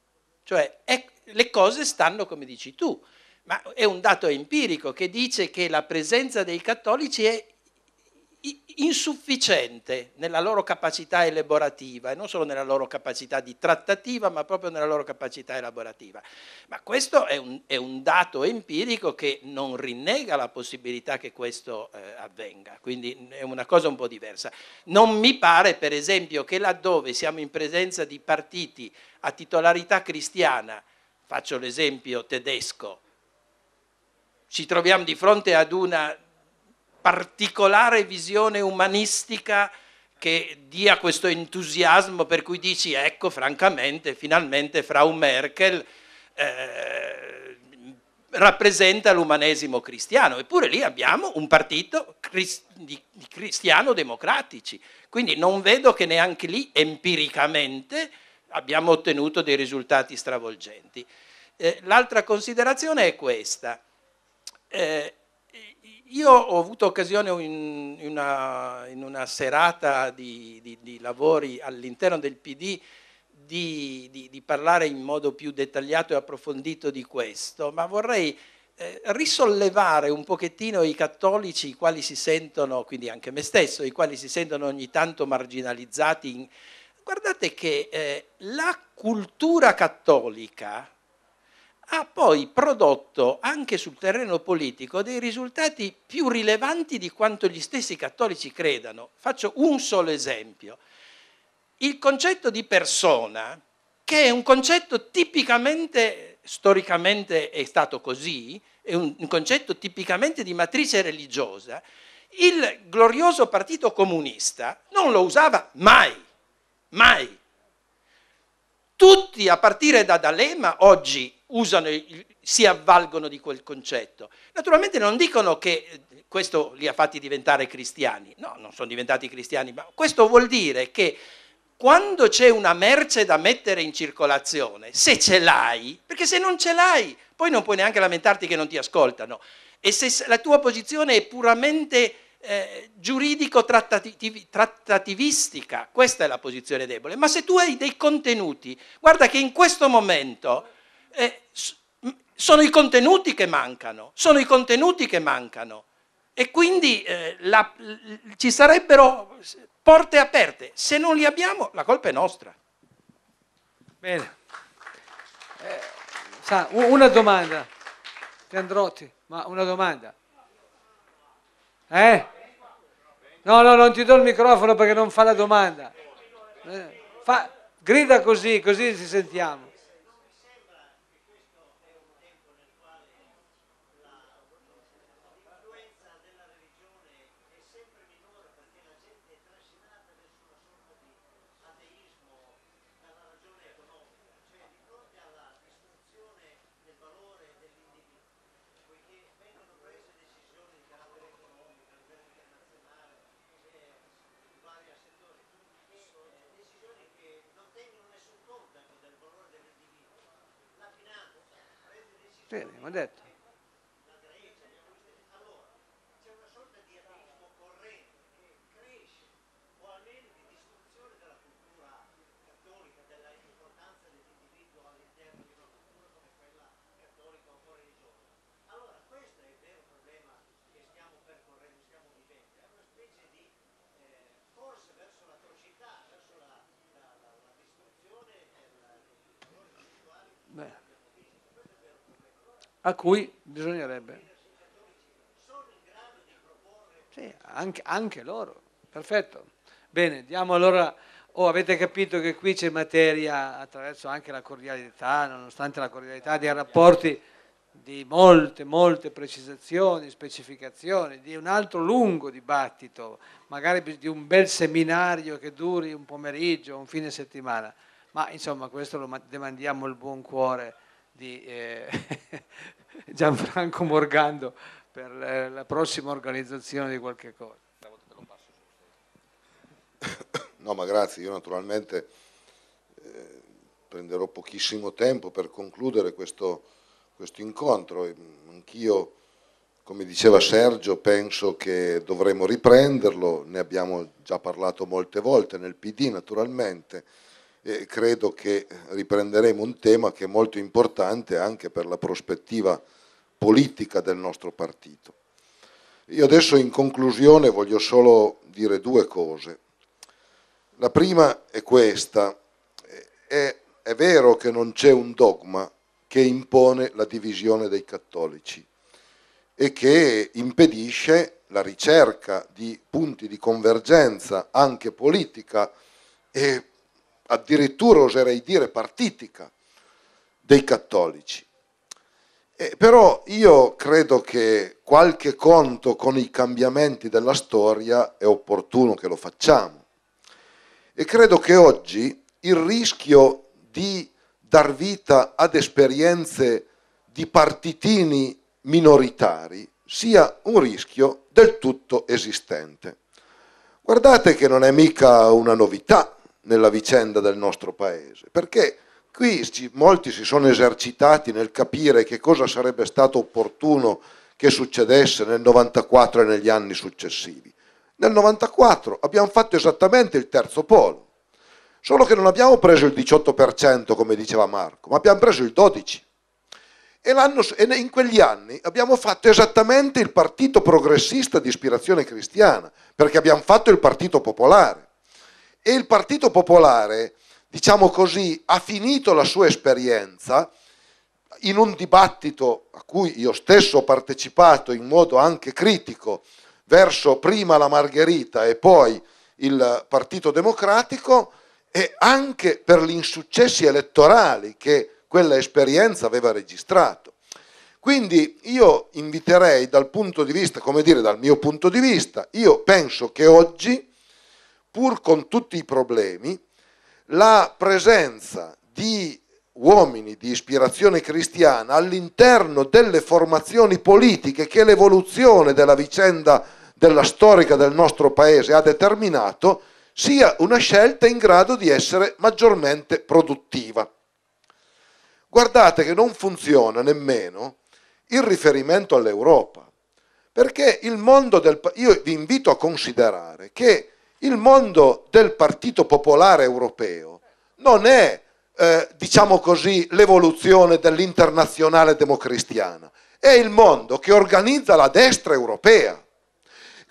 Cioè, è, le cose stanno come dici tu, ma è un dato empirico che dice che la presenza dei cattolici è insufficiente nella loro capacità elaborativa e non solo nella loro capacità di trattativa ma proprio nella loro capacità elaborativa. Ma questo è un, è un dato empirico che non rinnega la possibilità che questo eh, avvenga, quindi è una cosa un po' diversa. Non mi pare per esempio che laddove siamo in presenza di partiti a titolarità cristiana, faccio l'esempio tedesco, ci troviamo di fronte ad una particolare visione umanistica che dia questo entusiasmo per cui dici ecco francamente finalmente Frau Merkel eh, rappresenta l'umanesimo cristiano, eppure lì abbiamo un partito crist- di cristiano-democratici, quindi non vedo che neanche lì empiricamente abbiamo ottenuto dei risultati stravolgenti. Eh, l'altra considerazione è questa. Eh, io ho avuto occasione in, una, in una, serata di, di, di lavori all'interno del PD di, di, di, parlare in modo più dettagliato e approfondito di questo, ma vorrei eh, risollevare un pochettino i cattolici, i quali si sentono, quindi anche me stesso, i quali si sentono ogni tanto marginalizzati. In... Guardate che eh, la cultura cattolica, ha poi prodotto anche sul terreno politico dei risultati più rilevanti di quanto gli stessi cattolici credano. Faccio un solo esempio. Il concetto di persona, che è un concetto tipicamente, storicamente è stato così, è un concetto tipicamente di matrice religiosa, il glorioso partito comunista non lo usava mai, mai. Tutti, a partire da D'Alema, oggi usano, si avvalgono di quel concetto. Naturalmente non dicono che eh, questo li ha fatti diventare cristiani, no, non sono diventati cristiani, ma questo vuol dire che quando c'è una merce da mettere in circolazione, se ce l'hai, perché se non ce l'hai, poi non puoi neanche lamentarti che non ti ascoltano, e se la tua posizione è puramente eh, giuridico-trattativistica, questa è la posizione debole, ma se tu hai dei contenuti, guarda che in questo momento eh, sono i contenuti che mancano, sono i contenuti che mancano. E quindi eh, la, ci sarebbero porte aperte. Se non li abbiamo, la colpa è nostra. Bene. Eh, sa, una domanda, Androtti, ma una domanda. Eh? No, no, non ti do il microfono perché non fa la domanda. Eh, fa, grida così, così ci sentiamo. a cui bisognerebbe... Sì, anche, anche loro, perfetto. Bene, diamo allora... Oh, avete capito che qui c'è materia attraverso anche la cordialità, nonostante la cordialità dei rapporti di molte, molte precisazioni, specificazioni, di un altro lungo dibattito, magari di un bel seminario che duri un pomeriggio, un fine settimana. Ma insomma, questo lo demandiamo il buon cuore di eh, Gianfranco Morgando per eh, la prossima organizzazione di qualche cosa. No, ma grazie, io naturalmente eh, prenderò pochissimo tempo per concludere questo, questo incontro. Anch'io, come diceva Sergio, penso che dovremo riprenderlo, ne abbiamo già parlato molte volte nel PD naturalmente e credo che riprenderemo un tema che è molto importante anche per la prospettiva politica del nostro partito. Io adesso in conclusione voglio solo dire due cose. La prima è questa, è, è vero che non c'è un dogma che impone la divisione dei cattolici e che impedisce la ricerca di punti di convergenza anche politica e addirittura oserei dire partitica dei cattolici. Eh, però io credo che qualche conto con i cambiamenti della storia è opportuno che lo facciamo. E credo che oggi il rischio di dar vita ad esperienze di partitini minoritari sia un rischio del tutto esistente. Guardate che non è mica una novità nella vicenda del nostro paese, perché qui molti si sono esercitati nel capire che cosa sarebbe stato opportuno che succedesse nel 94 e negli anni successivi. Nel 94 abbiamo fatto esattamente il terzo polo, solo che non abbiamo preso il 18% come diceva Marco, ma abbiamo preso il 12%. e in quegli anni abbiamo fatto esattamente il partito progressista di ispirazione cristiana, perché abbiamo fatto il partito popolare e il Partito Popolare, diciamo così, ha finito la sua esperienza in un dibattito a cui io stesso ho partecipato in modo anche critico verso prima la Margherita e poi il Partito Democratico e anche per gli insuccessi elettorali che quella esperienza aveva registrato. Quindi io inviterei dal punto di vista, come dire, dal mio punto di vista, io penso che oggi pur con tutti i problemi, la presenza di uomini di ispirazione cristiana all'interno delle formazioni politiche che l'evoluzione della vicenda della storica del nostro paese ha determinato sia una scelta in grado di essere maggiormente produttiva. Guardate che non funziona nemmeno il riferimento all'Europa, perché il mondo del... Io vi invito a considerare che il mondo del Partito Popolare Europeo non è, eh, diciamo così, l'evoluzione dell'internazionale democristiana, è il mondo che organizza la destra europea,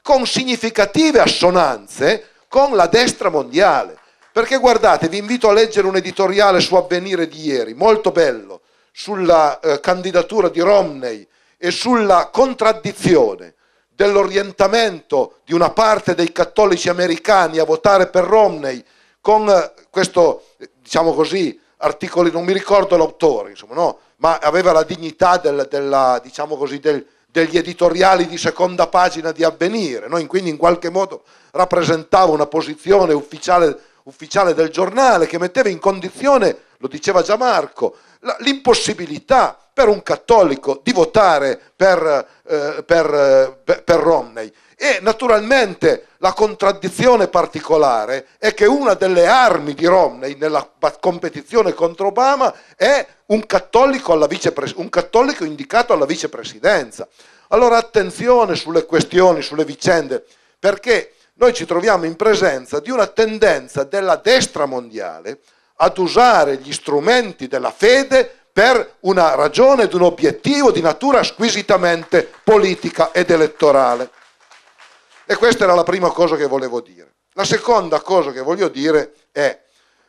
con significative assonanze con la destra mondiale. Perché guardate, vi invito a leggere un editoriale su Avvenire di ieri, molto bello, sulla eh, candidatura di Romney e sulla contraddizione dell'orientamento di una parte dei cattolici americani a votare per Romney con eh, questo, diciamo così, articoli, non mi ricordo l'autore, insomma, no? ma aveva la dignità del, della, diciamo così, del, degli editoriali di seconda pagina di avvenire, no? quindi in qualche modo rappresentava una posizione ufficiale, ufficiale del giornale che metteva in condizione lo diceva già Marco, l'impossibilità per un cattolico di votare per, eh, per, eh, per Romney. E naturalmente la contraddizione particolare è che una delle armi di Romney nella competizione contro Obama è un cattolico, un cattolico indicato alla vicepresidenza. Allora attenzione sulle questioni, sulle vicende, perché noi ci troviamo in presenza di una tendenza della destra mondiale ad usare gli strumenti della fede per una ragione ed un obiettivo di natura squisitamente politica ed elettorale. E questa era la prima cosa che volevo dire. La seconda cosa che voglio dire è,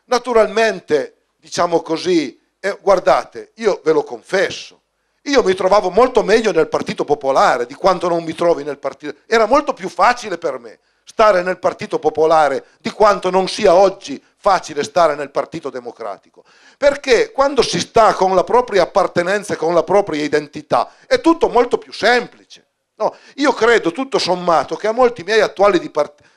naturalmente, diciamo così, eh, guardate, io ve lo confesso, io mi trovavo molto meglio nel Partito Popolare di quanto non mi trovi nel Partito. Era molto più facile per me stare nel Partito Popolare di quanto non sia oggi facile stare nel Partito Democratico. Perché quando si sta con la propria appartenenza e con la propria identità è tutto molto più semplice. No, io credo tutto sommato che a molti miei attuali di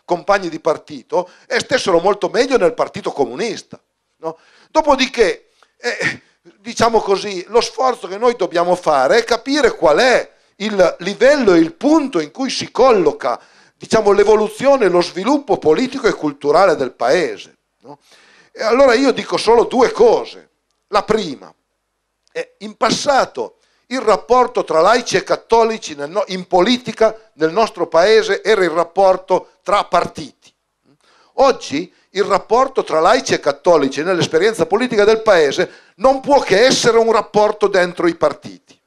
compagni di partito eh, stessero molto meglio nel Partito Comunista. No? Dopodiché, eh, diciamo così, lo sforzo che noi dobbiamo fare è capire qual è il livello e il punto in cui si colloca diciamo, l'evoluzione e lo sviluppo politico e culturale del paese. No? E allora io dico solo due cose. La prima, in passato il rapporto tra laici e cattolici in politica nel nostro paese era il rapporto tra partiti. Oggi il rapporto tra laici e cattolici nell'esperienza politica del paese non può che essere un rapporto dentro i partiti.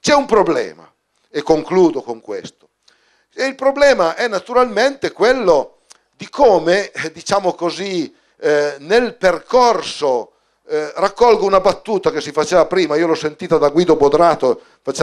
C'è un problema, e concludo con questo. E il problema è naturalmente quello di come, eh, diciamo così, eh, nel percorso, eh, raccolgo una battuta che si faceva prima, io l'ho sentita da Guido Bodrato,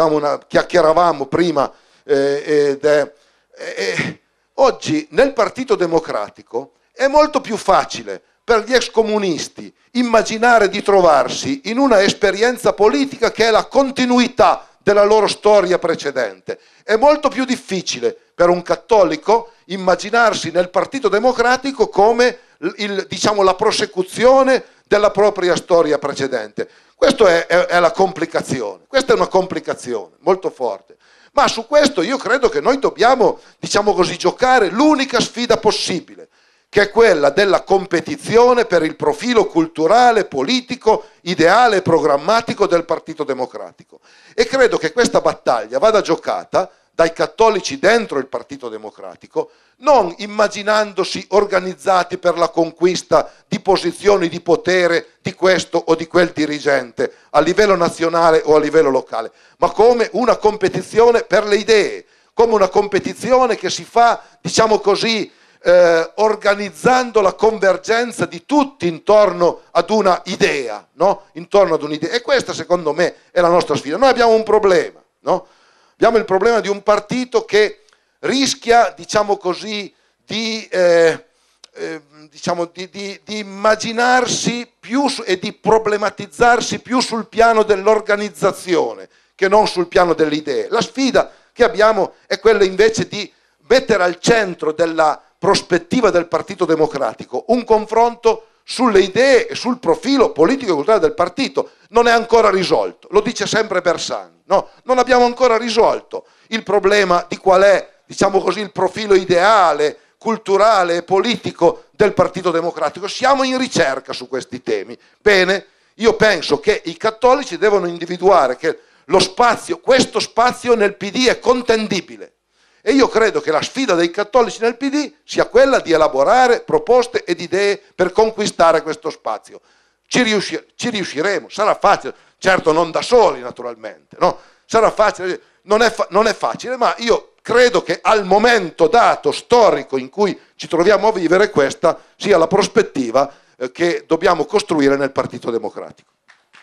una, chiacchieravamo prima, eh, ed, eh, eh, oggi nel Partito Democratico è molto più facile per gli ex comunisti immaginare di trovarsi in una esperienza politica che è la continuità della loro storia precedente. È molto più difficile per un cattolico immaginarsi nel Partito Democratico come il, diciamo, la prosecuzione della propria storia precedente. Questa è, è, è la complicazione, questa è una complicazione molto forte. Ma su questo io credo che noi dobbiamo, diciamo così, giocare l'unica sfida possibile, che è quella della competizione per il profilo culturale, politico, ideale e programmatico del Partito Democratico. E credo che questa battaglia vada giocata dai cattolici dentro il Partito Democratico, non immaginandosi organizzati per la conquista di posizioni di potere di questo o di quel dirigente a livello nazionale o a livello locale, ma come una competizione per le idee, come una competizione che si fa, diciamo così, eh, organizzando la convergenza di tutti intorno ad una idea, no? intorno ad un'idea. E questa secondo me è la nostra sfida. Noi abbiamo un problema, no? abbiamo il problema di un partito che rischia, diciamo così, di, eh, eh, diciamo, di, di, di immaginarsi più su, e di problematizzarsi più sul piano dell'organizzazione che non sul piano delle idee. La sfida che abbiamo è quella invece di mettere al centro della prospettiva del Partito Democratico, un confronto sulle idee e sul profilo politico e culturale del partito. Non è ancora risolto, lo dice sempre Bersani. No, non abbiamo ancora risolto il problema di qual è, diciamo così, il profilo ideale, culturale e politico del Partito Democratico. Siamo in ricerca su questi temi. Bene, io penso che i cattolici devono individuare che lo spazio, questo spazio nel PD è contendibile e io credo che la sfida dei cattolici nel PD sia quella di elaborare proposte ed idee per conquistare questo spazio. Ci, riusci- ci riusciremo, sarà facile, certo non da soli naturalmente, no? sarà facile, non è, fa- non è facile, ma io credo che al momento dato storico in cui ci troviamo a vivere questa sia la prospettiva eh, che dobbiamo costruire nel Partito Democratico.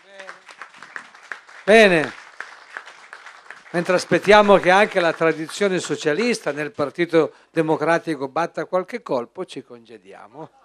Bene. Bene mentre aspettiamo che anche la tradizione socialista nel Partito Democratico batta qualche colpo, ci congediamo.